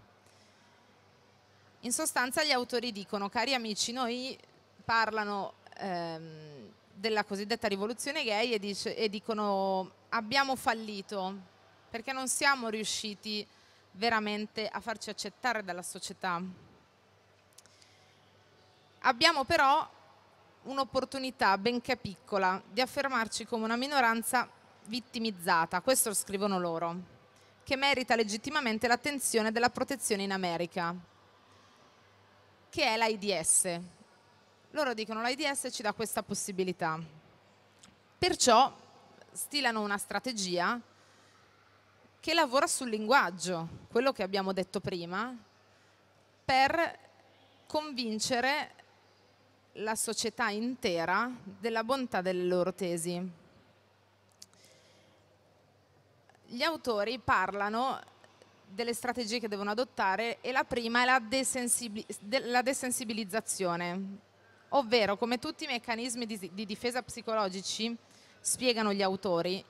In sostanza gli autori dicono, cari amici, noi parlano ehm, della cosiddetta rivoluzione gay e, dice, e dicono abbiamo fallito perché non siamo riusciti veramente a farci accettare dalla società. Abbiamo però un'opportunità, benché piccola, di affermarci come una minoranza vittimizzata, questo lo scrivono loro, che merita legittimamente l'attenzione della protezione in America, che è l'AIDS. Loro dicono l'AIDS ci dà questa possibilità. Perciò stilano una strategia che lavora sul linguaggio, quello che abbiamo detto prima, per convincere la società intera della bontà delle loro tesi. Gli autori parlano delle strategie che devono adottare e la prima è la, desensibil la desensibilizzazione, ovvero come tutti i meccanismi di, di difesa psicologici spiegano gli autori,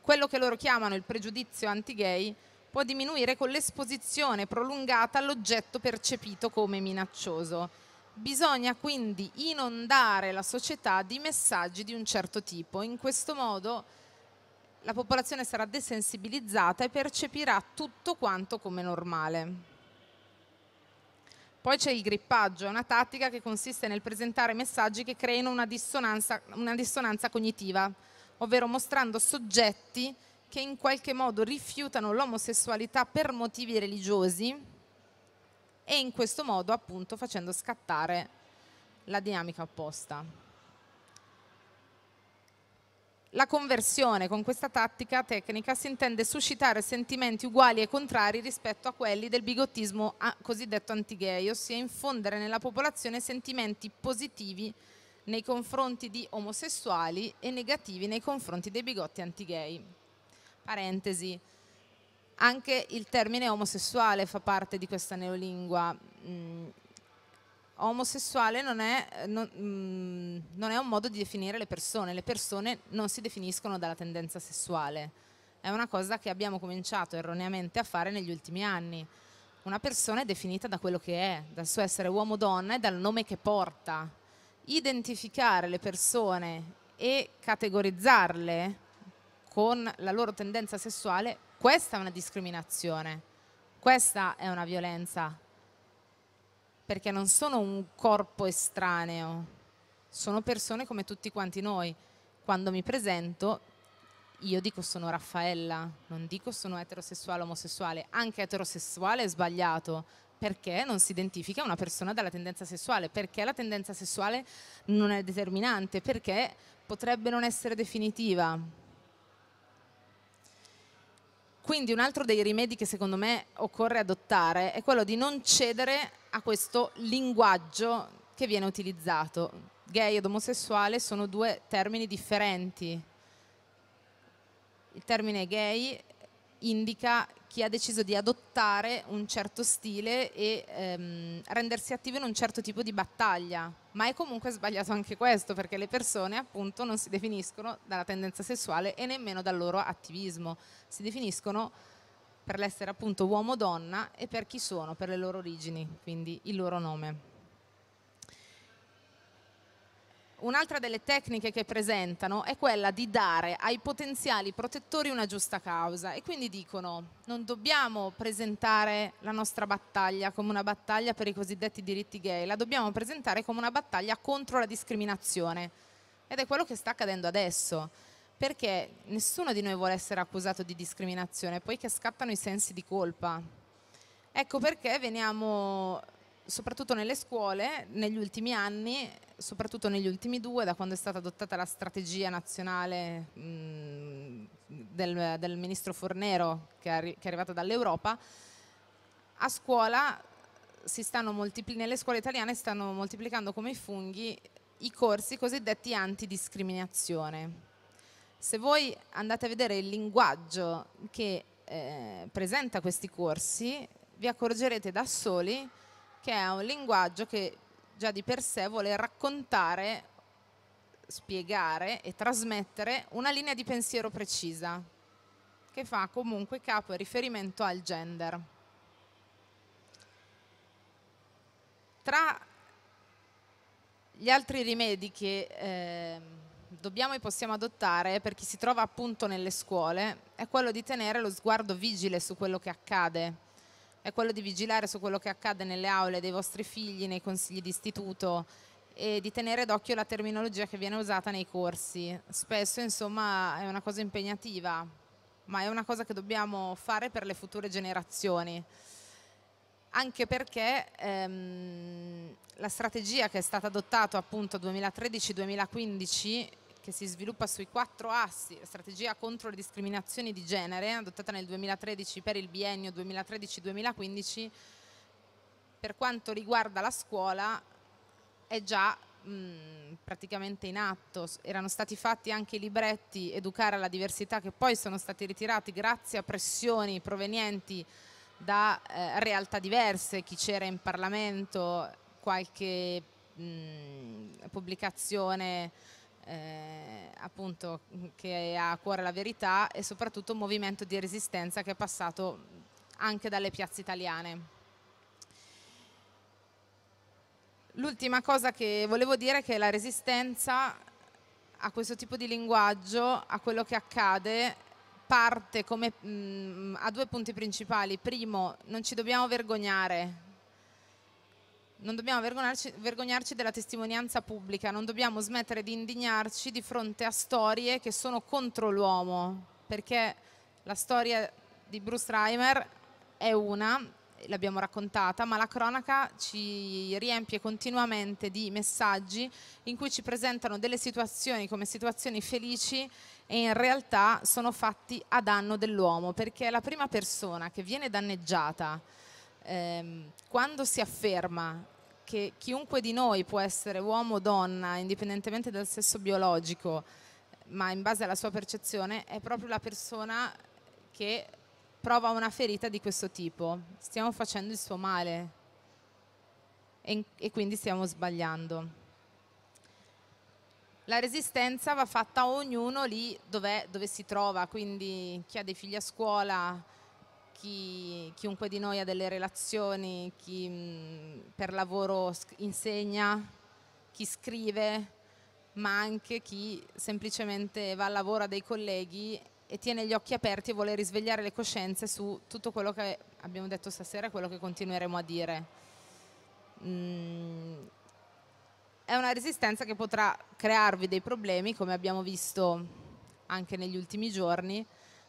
quello che loro chiamano il pregiudizio anti-gay può diminuire con l'esposizione prolungata all'oggetto percepito come minaccioso Bisogna quindi inondare la società di messaggi di un certo tipo. In questo modo la popolazione sarà desensibilizzata e percepirà tutto quanto come normale. Poi c'è il grippaggio, una tattica che consiste nel presentare messaggi che creino una dissonanza, una dissonanza cognitiva, ovvero mostrando soggetti che in qualche modo rifiutano l'omosessualità per motivi religiosi e in questo modo appunto facendo scattare la dinamica opposta. La conversione con questa tattica tecnica si intende suscitare sentimenti uguali e contrari rispetto a quelli del bigottismo ah, cosiddetto anti-gay, ossia infondere nella popolazione sentimenti positivi nei confronti di omosessuali e negativi nei confronti dei bigotti anti-gay. Parentesi, anche il termine omosessuale fa parte di questa neolingua. Mm, omosessuale non è, non, mm, non è, un modo di definire le persone, le persone non si definiscono dalla tendenza sessuale. È una cosa che abbiamo cominciato erroneamente a fare negli ultimi anni. Una persona è definita da quello che è, dal suo essere uomo o donna e dal nome che porta. Identificare le persone e categorizzarle con la loro tendenza sessuale questa è una discriminazione, questa è una violenza, perché non sono un corpo estraneo, sono persone come tutti quanti noi. Quando mi presento io dico sono Raffaella, non dico sono eterosessuale, o omosessuale, anche eterosessuale è sbagliato, perché non si identifica una persona dalla tendenza sessuale, perché la tendenza sessuale non è determinante, perché potrebbe non essere definitiva. Quindi un altro dei rimedi che secondo me occorre adottare è quello di non cedere a questo linguaggio che viene utilizzato. Gay ed omosessuale sono due termini differenti. Il termine gay indica chi ha deciso di adottare un certo stile e ehm, rendersi attivo in un certo tipo di battaglia, ma è comunque sbagliato anche questo perché le persone appunto non si definiscono dalla tendenza sessuale e nemmeno dal loro attivismo, si definiscono per l'essere appunto uomo-donna e per chi sono, per le loro origini, quindi il loro nome. un'altra delle tecniche che presentano è quella di dare ai potenziali protettori una giusta causa e quindi dicono non dobbiamo presentare la nostra battaglia come una battaglia per i cosiddetti diritti gay, la dobbiamo presentare come una battaglia contro la discriminazione ed è quello che sta accadendo adesso perché nessuno di noi vuole essere accusato di discriminazione, poiché scattano i sensi di colpa. Ecco perché veniamo soprattutto nelle scuole, negli ultimi anni, soprattutto negli ultimi due, da quando è stata adottata la strategia nazionale mh, mm, del, del, ministro Fornero, che è, che è arrivata dall'Europa, a scuola si stanno nelle scuole italiane stanno moltiplicando come i funghi i corsi cosiddetti antidiscriminazione. Se voi andate a vedere il linguaggio che eh, presenta questi corsi, vi accorgerete da soli che è un linguaggio che già di per sé vuole raccontare, spiegare e trasmettere una linea di pensiero precisa, che fa comunque capo e riferimento al gender. Tra gli altri rimedi che eh, dobbiamo e possiamo adottare per chi si trova appunto nelle scuole è quello di tenere lo sguardo vigile su quello che accade è quello di vigilare su quello che accade nelle aule dei vostri figli, nei consigli di istituto e di tenere d'occhio la terminologia che viene usata nei corsi. Spesso insomma è una cosa impegnativa, ma è una cosa che dobbiamo fare per le future generazioni anche perché ehm, la strategia che è stata adottata appunto 2013-2015 che si sviluppa sui quattro assi, la strategia contro le discriminazioni di genere, adottata nel 2013 per il biennio 2013-2015, per quanto riguarda la scuola è già praticamente in atto, erano stati fatti anche i libretti Educare alla diversità che poi sono stati ritirati grazie a pressioni provenienti da eh, realtà diverse, chi c'era in Parlamento, qualche mh, pubblicazione eh, appunto, che ha a cuore la verità e soprattutto un movimento di resistenza che è passato anche dalle piazze italiane. L'ultima cosa che volevo dire è che la resistenza a questo tipo di linguaggio, a quello che accade, parte come, mh, mm, a due punti principali. Primo, non ci dobbiamo vergognare non dobbiamo vergognarci, vergognarci, della testimonianza pubblica, non dobbiamo smettere di indignarci di fronte a storie che sono contro l'uomo, perché la storia di Bruce Reimer è una, l'abbiamo raccontata, ma la cronaca ci riempie continuamente di messaggi in cui ci presentano delle situazioni come situazioni felici e in realtà sono fatti a danno dell'uomo, perché la prima persona che viene danneggiata ehm, quando si afferma che chiunque di noi può essere uomo o donna, indipendentemente dal sesso biologico, ma in base alla sua percezione, è proprio la persona che prova una ferita di questo tipo. Stiamo facendo il suo male e, e quindi stiamo sbagliando. La resistenza va fatta a ognuno lì dove si trova, quindi chi ha dei figli a scuola, chi, chiunque di noi ha delle relazioni, chi mm, per lavoro insegna, chi scrive, ma anche chi semplicemente va al lavoro a dei colleghi e tiene gli occhi aperti e vuole risvegliare le coscienze su tutto quello che abbiamo detto stasera e quello che continueremo a dire. Mm, è una resistenza che potrà crearvi dei problemi, come abbiamo visto anche negli ultimi giorni,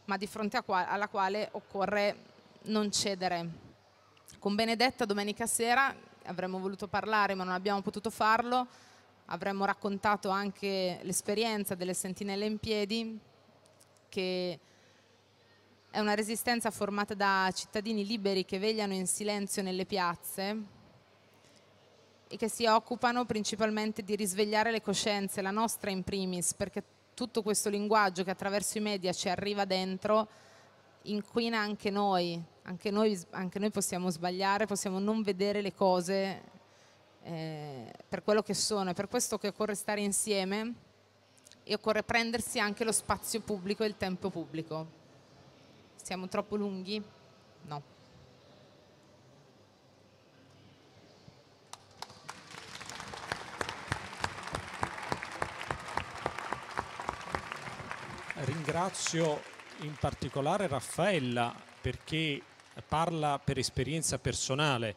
ma di fronte alla quale occorre non cedere. Con Benedetta domenica sera avremmo voluto parlare ma non abbiamo potuto farlo, avremmo raccontato anche l'esperienza delle sentinelle in piedi che è una resistenza formata da cittadini liberi che vegliano in silenzio nelle piazze e che si occupano principalmente di risvegliare le coscienze, la nostra in primis, perché tutto questo linguaggio che attraverso i media ci arriva dentro inquina anche noi, anche noi, anche noi possiamo sbagliare, possiamo non vedere le cose eh, per quello che sono, è per questo che occorre stare insieme e occorre prendersi anche lo spazio pubblico e il tempo pubblico. Siamo troppo lunghi? No. Ringrazio in particolare Raffaella perché parla per esperienza personale.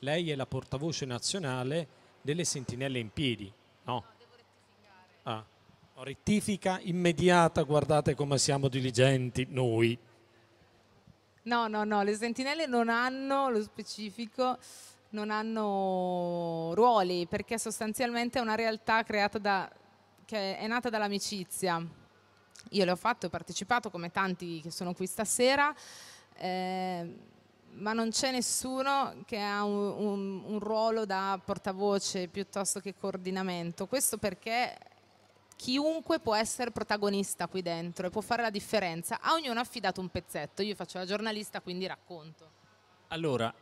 Lei è la portavoce nazionale delle Sentinelle in Piedi, no? Ah. Rettifica immediata, guardate come siamo diligenti noi. No, no, no, le sentinelle non hanno, lo specifico, non hanno ruoli perché sostanzialmente è una realtà da, che è nata dall'amicizia io le ho fatto, ho partecipato come tanti che sono qui stasera, eh, ma non c'è nessuno che ha un, un, un ruolo da portavoce piuttosto che coordinamento. Questo perché chiunque può essere protagonista qui dentro e può fare la differenza. A ognuno ha affidato un pezzetto, io faccio la giornalista quindi racconto. Allora,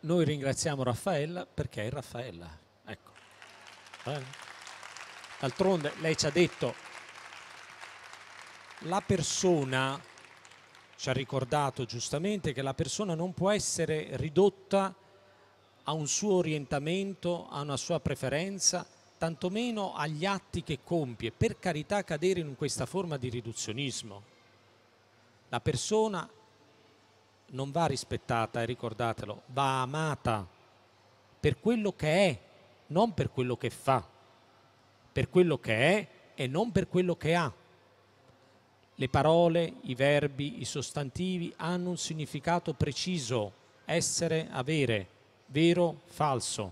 noi ringraziamo Raffaella perché è Raffaella. Ecco. Eh? D'altronde lei ci ha detto la persona, ci ha ricordato giustamente che la persona non può essere ridotta a un suo orientamento, a una sua preferenza, tantomeno agli atti che compie, per carità cadere in questa forma di riduzionismo. La persona non va rispettata, ricordatelo, va amata per quello che è, non per quello che fa, per quello che è e non per quello che ha. Le parole, i verbi, i sostantivi hanno un significato preciso, essere, avere, vero, falso,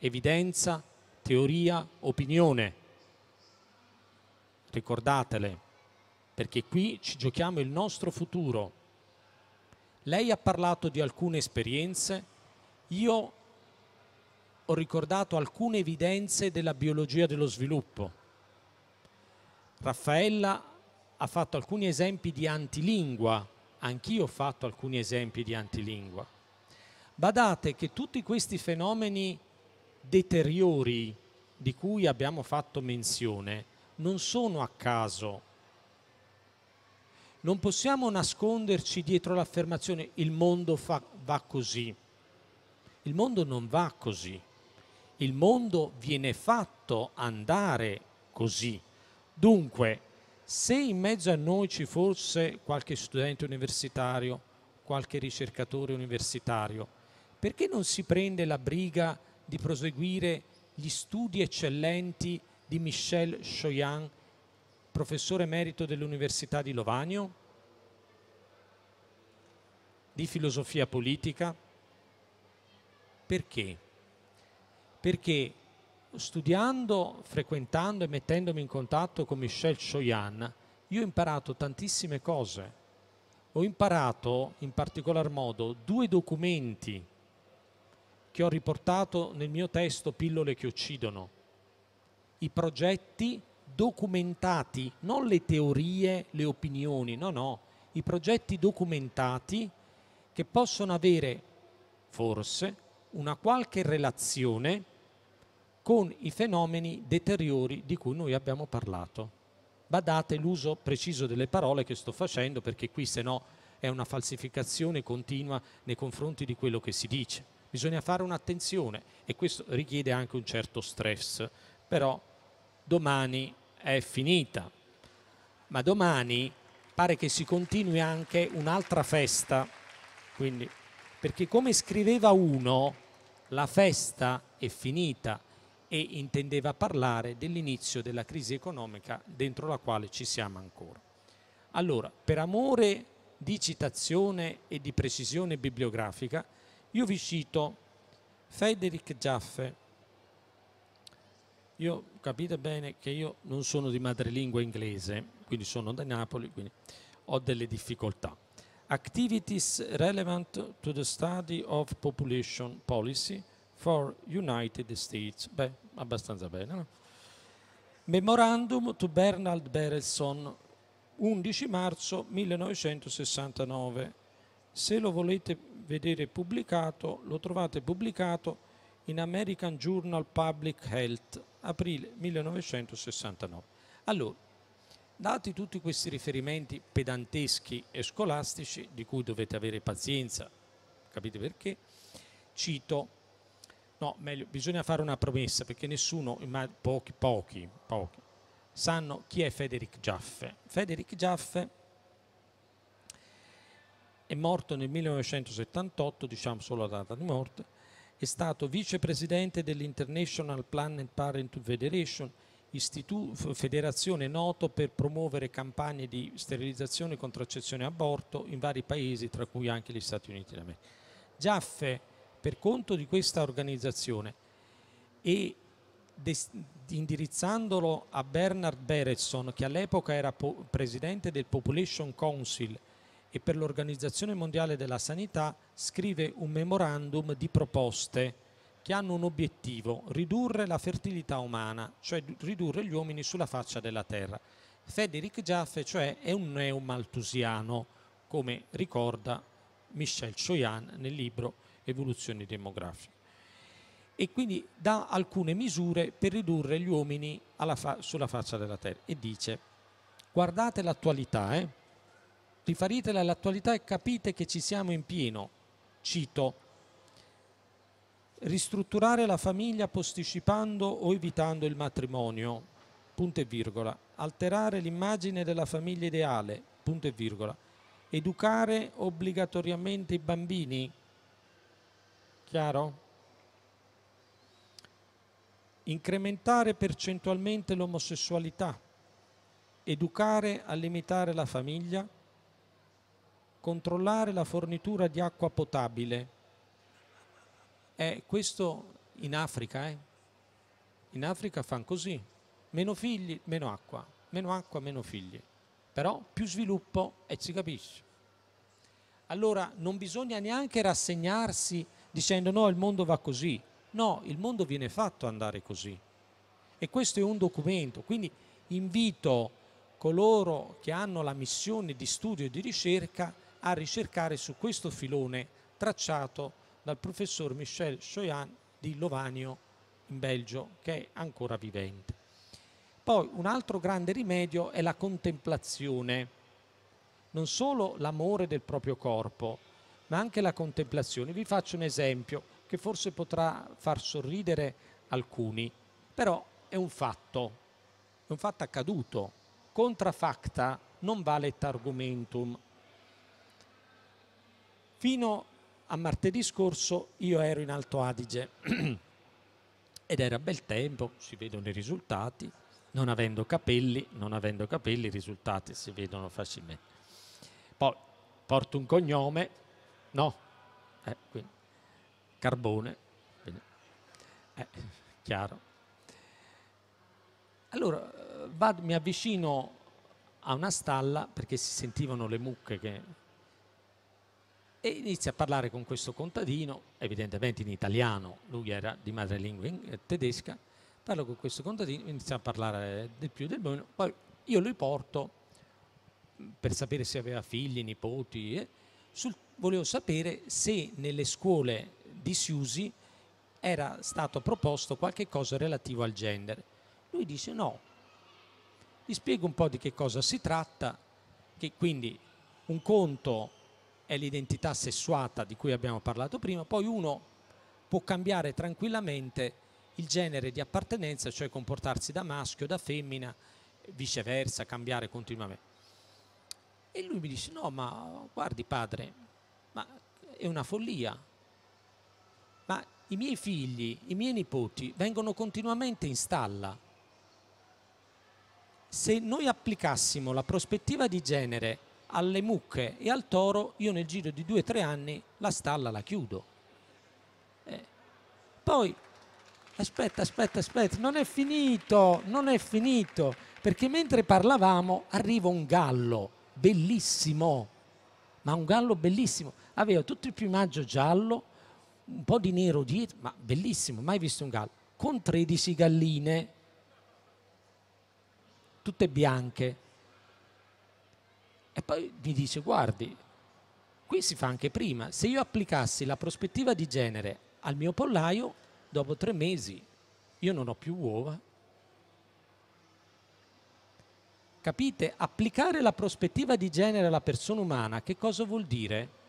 evidenza, teoria, opinione. Ricordatele, perché qui ci giochiamo il nostro futuro. Lei ha parlato di alcune esperienze, io ho ricordato alcune evidenze della biologia dello sviluppo. Raffaella ha fatto alcuni esempi di antilingua, anch'io ho fatto alcuni esempi di antilingua. Badate che tutti questi fenomeni deteriori di cui abbiamo fatto menzione non sono a caso. Non possiamo nasconderci dietro l'affermazione il mondo fa, va così. Il mondo non va così. Il mondo viene fatto andare così. Dunque, se in mezzo a noi ci fosse qualche studente universitario, qualche ricercatore universitario, perché non si prende la briga di proseguire gli studi eccellenti di Michel Choyan, professore emerito dell'Università di Lovagno, di filosofia politica? Perché? Perché studiando, frequentando e mettendomi in contatto con Michel Choyan, io ho imparato tantissime cose. Ho imparato in particolar modo due documenti che ho riportato nel mio testo Pillole che uccidono. I progetti documentati, non le teorie, le opinioni, no, no, i progetti documentati che possono avere forse una qualche relazione con i fenomeni deteriori di cui noi abbiamo parlato. Badate l'uso preciso delle parole che sto facendo perché qui se no è una falsificazione continua nei confronti di quello che si dice. Bisogna fare un'attenzione e questo richiede anche un certo stress, però domani è finita. Ma domani pare che si continui anche un'altra festa, Quindi, perché come scriveva uno, la festa è finita e intendeva parlare dell'inizio della crisi economica dentro la quale ci siamo ancora. Allora, per amore di citazione e di precisione bibliografica, io vi cito Frederick Jaffe. Io capite bene che io non sono di madrelingua inglese, quindi sono da Napoli, quindi ho delle difficoltà. Activities relevant to the study of population policy for United States. Beh, abbastanza bene, no? Memorandum to Bernard Berelson, 11 marzo 1969. Se lo volete vedere pubblicato, lo trovate pubblicato in American Journal Public Health, aprile 1969. Allora, dati tutti questi riferimenti pedanteschi e scolastici, di cui dovete avere pazienza, capite perché, cito No, meglio, bisogna fare una promessa perché nessuno, pochi, pochi, pochi, sanno chi è Federic Giaffe. Federic Giaffe è morto nel 1978, diciamo solo la data di morte, è stato vicepresidente dell'International Planned Parenthood Federation, federazione noto per promuovere campagne di sterilizzazione, contraccezione e aborto in vari paesi, tra cui anche gli Stati Uniti d'America. Giaffe per conto di questa organizzazione e indirizzandolo a Bernard Beretson, che all'epoca era presidente del Population Council e per l'Organizzazione Mondiale della Sanità, scrive un memorandum di proposte che hanno un obiettivo, ridurre la fertilità umana, cioè ridurre gli uomini sulla faccia della terra. Frederick Jaffe, cioè, è un neomaltusiano, come ricorda Michel Choyan nel libro evoluzioni demografiche e quindi dà alcune misure per ridurre gli uomini fa sulla faccia della terra e dice guardate l'attualità eh? rifaritela all'attualità e capite che ci siamo in pieno cito ristrutturare la famiglia posticipando o evitando il matrimonio punto e virgola alterare l'immagine della famiglia ideale punto e virgola educare obbligatoriamente i bambini Chiaro? Incrementare percentualmente l'omosessualità, educare a limitare la famiglia, controllare la fornitura di acqua potabile. Eh, questo in Africa, eh? In Africa fanno così, meno figli, meno acqua, meno acqua, meno figli. Però più sviluppo e eh, si capisce. Allora non bisogna neanche rassegnarsi a dicendo no, il mondo va così. No, il mondo viene fatto andare così. E questo è un documento. Quindi invito coloro che hanno la missione di studio e di ricerca a ricercare su questo filone tracciato dal professor Michel Choyan di Lovanio in Belgio, che è ancora vivente. Poi un altro grande rimedio è la contemplazione, non solo l'amore del proprio corpo, ma anche la contemplazione. Vi faccio un esempio che forse potrà far sorridere alcuni, però è un fatto, è un fatto accaduto. Contra facta non vale targumentum. Fino a martedì scorso io ero in Alto Adige ed era bel tempo, si vedono i risultati, non avendo capelli, non avendo capelli i risultati si vedono facilmente. Poi porto un cognome No. Eh, quindi. Carbone. Quindi. Eh, chiaro. Allora, eh, vado, mi avvicino a una stalla perché si sentivano le mucche che... E inizia a parlare con questo contadino, evidentemente in italiano, lui era di madrelingua eh, tedesca, parlo con questo contadino, inizia a parlare del più e del meno, poi io lo porto mm, per sapere se aveva figli, nipoti, eh, sul volevo sapere se nelle scuole di Siusi era stato proposto qualche cosa relativo al gender. Lui dice no. Vi spiego un po' di che cosa si tratta, che quindi un conto è l'identità sessuata di cui abbiamo parlato prima, poi uno può cambiare tranquillamente il genere di appartenenza, cioè comportarsi da maschio, da femmina, viceversa, cambiare continuamente. E lui mi dice, no, ma guardi padre, ma è una follia. Ma i miei figli, i miei nipoti vengono continuamente in stalla. Se noi applicassimo la prospettiva di genere alle mucche e al toro, io nel giro di due o tre anni la stalla la chiudo. Eh. Poi, aspetta, aspetta, aspetta, non è finito, non è finito, perché mentre parlavamo arriva un gallo bellissimo, ma un gallo bellissimo aveva tutto il piumaggio giallo, un po' di nero dietro, ma bellissimo, mai visto un gallo, con 13 galline, tutte bianche. E poi mi dice, guardi, qui si fa anche prima, se io applicassi la prospettiva di genere al mio pollaio, dopo tre mesi io non ho più uova. Capite? Applicare la prospettiva di genere alla persona umana, che cosa vuol dire?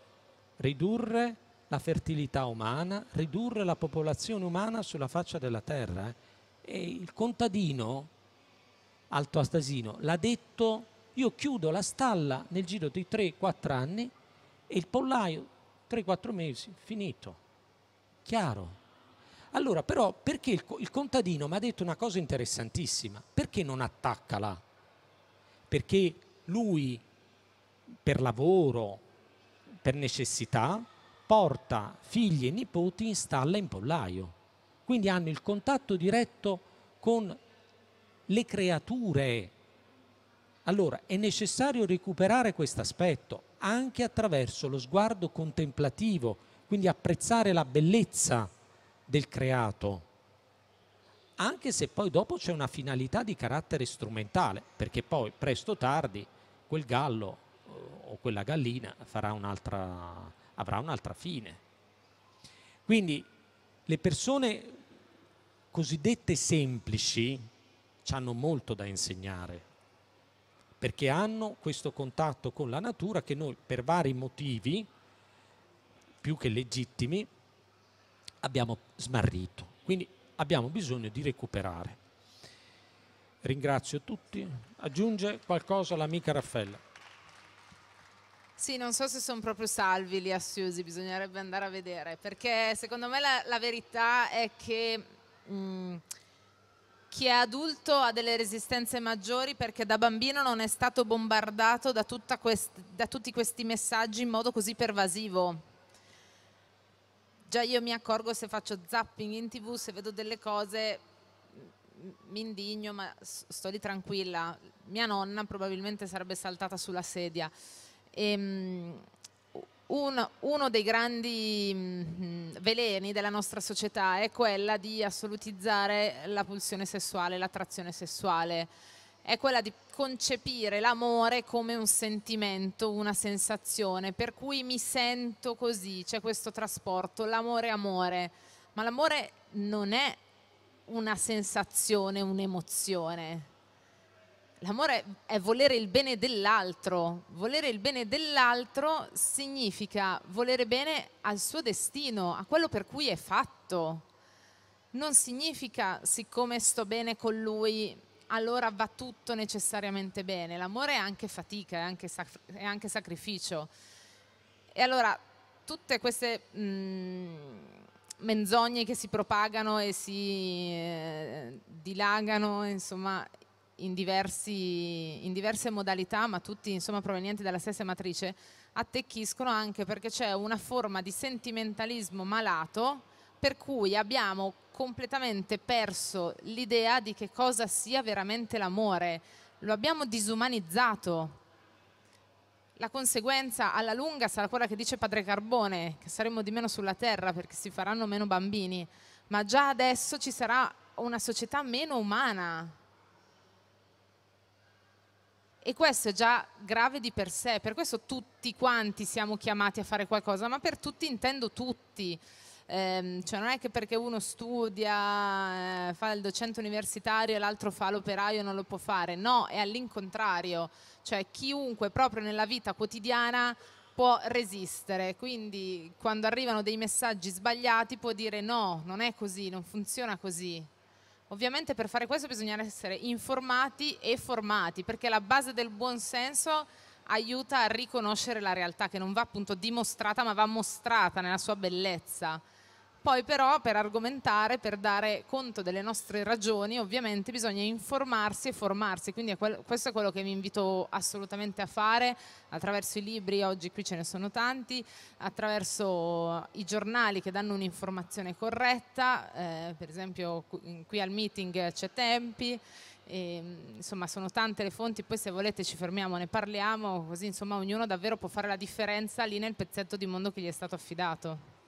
ridurre la fertilità umana, ridurre la popolazione umana sulla faccia della terra. Eh. E il contadino, Alto Astasino, l'ha detto, io chiudo la stalla nel giro di 3-4 anni e il pollaio 3-4 mesi, finito. Chiaro. Allora, però, perché il, il contadino mi ha detto una cosa interessantissima? Perché non attaccala? Perché lui, per lavoro, per necessità, porta figli e nipoti in stalla in pollaio. Quindi hanno il contatto diretto con le creature. Allora è necessario recuperare questo aspetto anche attraverso lo sguardo contemplativo, quindi apprezzare la bellezza del creato, anche se poi dopo c'è una finalità di carattere strumentale, perché poi presto o tardi quel gallo o quella gallina un avrà un'altra fine. Quindi le persone cosiddette semplici ci hanno molto da insegnare, perché hanno questo contatto con la natura che noi per vari motivi, più che legittimi, abbiamo smarrito. Quindi abbiamo bisogno di recuperare. Ringrazio tutti. Aggiunge qualcosa l'amica Raffaella. Sì, non so se sono proprio salvi lì assiusi, bisognerebbe andare a vedere, perché secondo me la, la verità è che mh, mm, chi è adulto ha delle resistenze maggiori perché da bambino non è stato bombardato da, quest, da tutti questi messaggi in modo così pervasivo. Già io mi accorgo se faccio zapping in tv, se vedo delle cose mi indigno, ma sto lì tranquilla. Mia nonna probabilmente sarebbe saltata sulla sedia. Ehm, un, uno dei grandi mh, mm, veleni della nostra società è quella di assolutizzare la pulsione sessuale, l'attrazione sessuale, è quella di concepire l'amore come un sentimento, una sensazione, per cui mi sento così, c'è questo trasporto, l'amore amore, ma l'amore non è una sensazione, un'emozione L'amore è volere il bene dell'altro. Volere il bene dell'altro significa volere bene al suo destino, a quello per cui è fatto. Non significa siccome sto bene con lui, allora va tutto necessariamente bene. L'amore è anche fatica, è anche, sac- è anche sacrificio. E allora tutte queste mh, mm, menzogne che si propagano e si eh, dilagano, insomma, in, diversi, in diverse modalità, ma tutti insomma, provenienti dalla stessa matrice, attecchiscono anche perché c'è una forma di sentimentalismo malato per cui abbiamo completamente perso l'idea di che cosa sia veramente l'amore, lo abbiamo disumanizzato. La conseguenza alla lunga sarà quella che dice Padre Carbone, che saremo di meno sulla terra perché si faranno meno bambini, ma già adesso ci sarà una società meno umana, e questo è già grave di per sé, per questo tutti quanti siamo chiamati a fare qualcosa, ma per tutti intendo tutti. Eh, cioè non è che perché uno studia, eh, fa il docente universitario e l'altro fa l'operaio non lo può fare, no, è all'incontrario, cioè chiunque proprio nella vita quotidiana può resistere, quindi quando arrivano dei messaggi sbagliati può dire no, non è così, non funziona così, Ovviamente per fare questo bisogna essere informati e formati, perché la base del buon senso aiuta a riconoscere la realtà che non va appunto dimostrata ma va mostrata nella sua bellezza. Poi però per argomentare, per dare conto delle nostre ragioni, ovviamente bisogna informarsi e formarsi, quindi è quel, questo è quello che vi invito assolutamente a fare attraverso i libri, oggi qui ce ne sono tanti, attraverso i giornali che danno un'informazione corretta, eh, per esempio qui al meeting c'è Tempi. E, ehm, insomma sono tante le fonti poi se volete ci fermiamo ne parliamo così insomma ognuno davvero può fare la differenza lì nel pezzetto di mondo che gli è stato affidato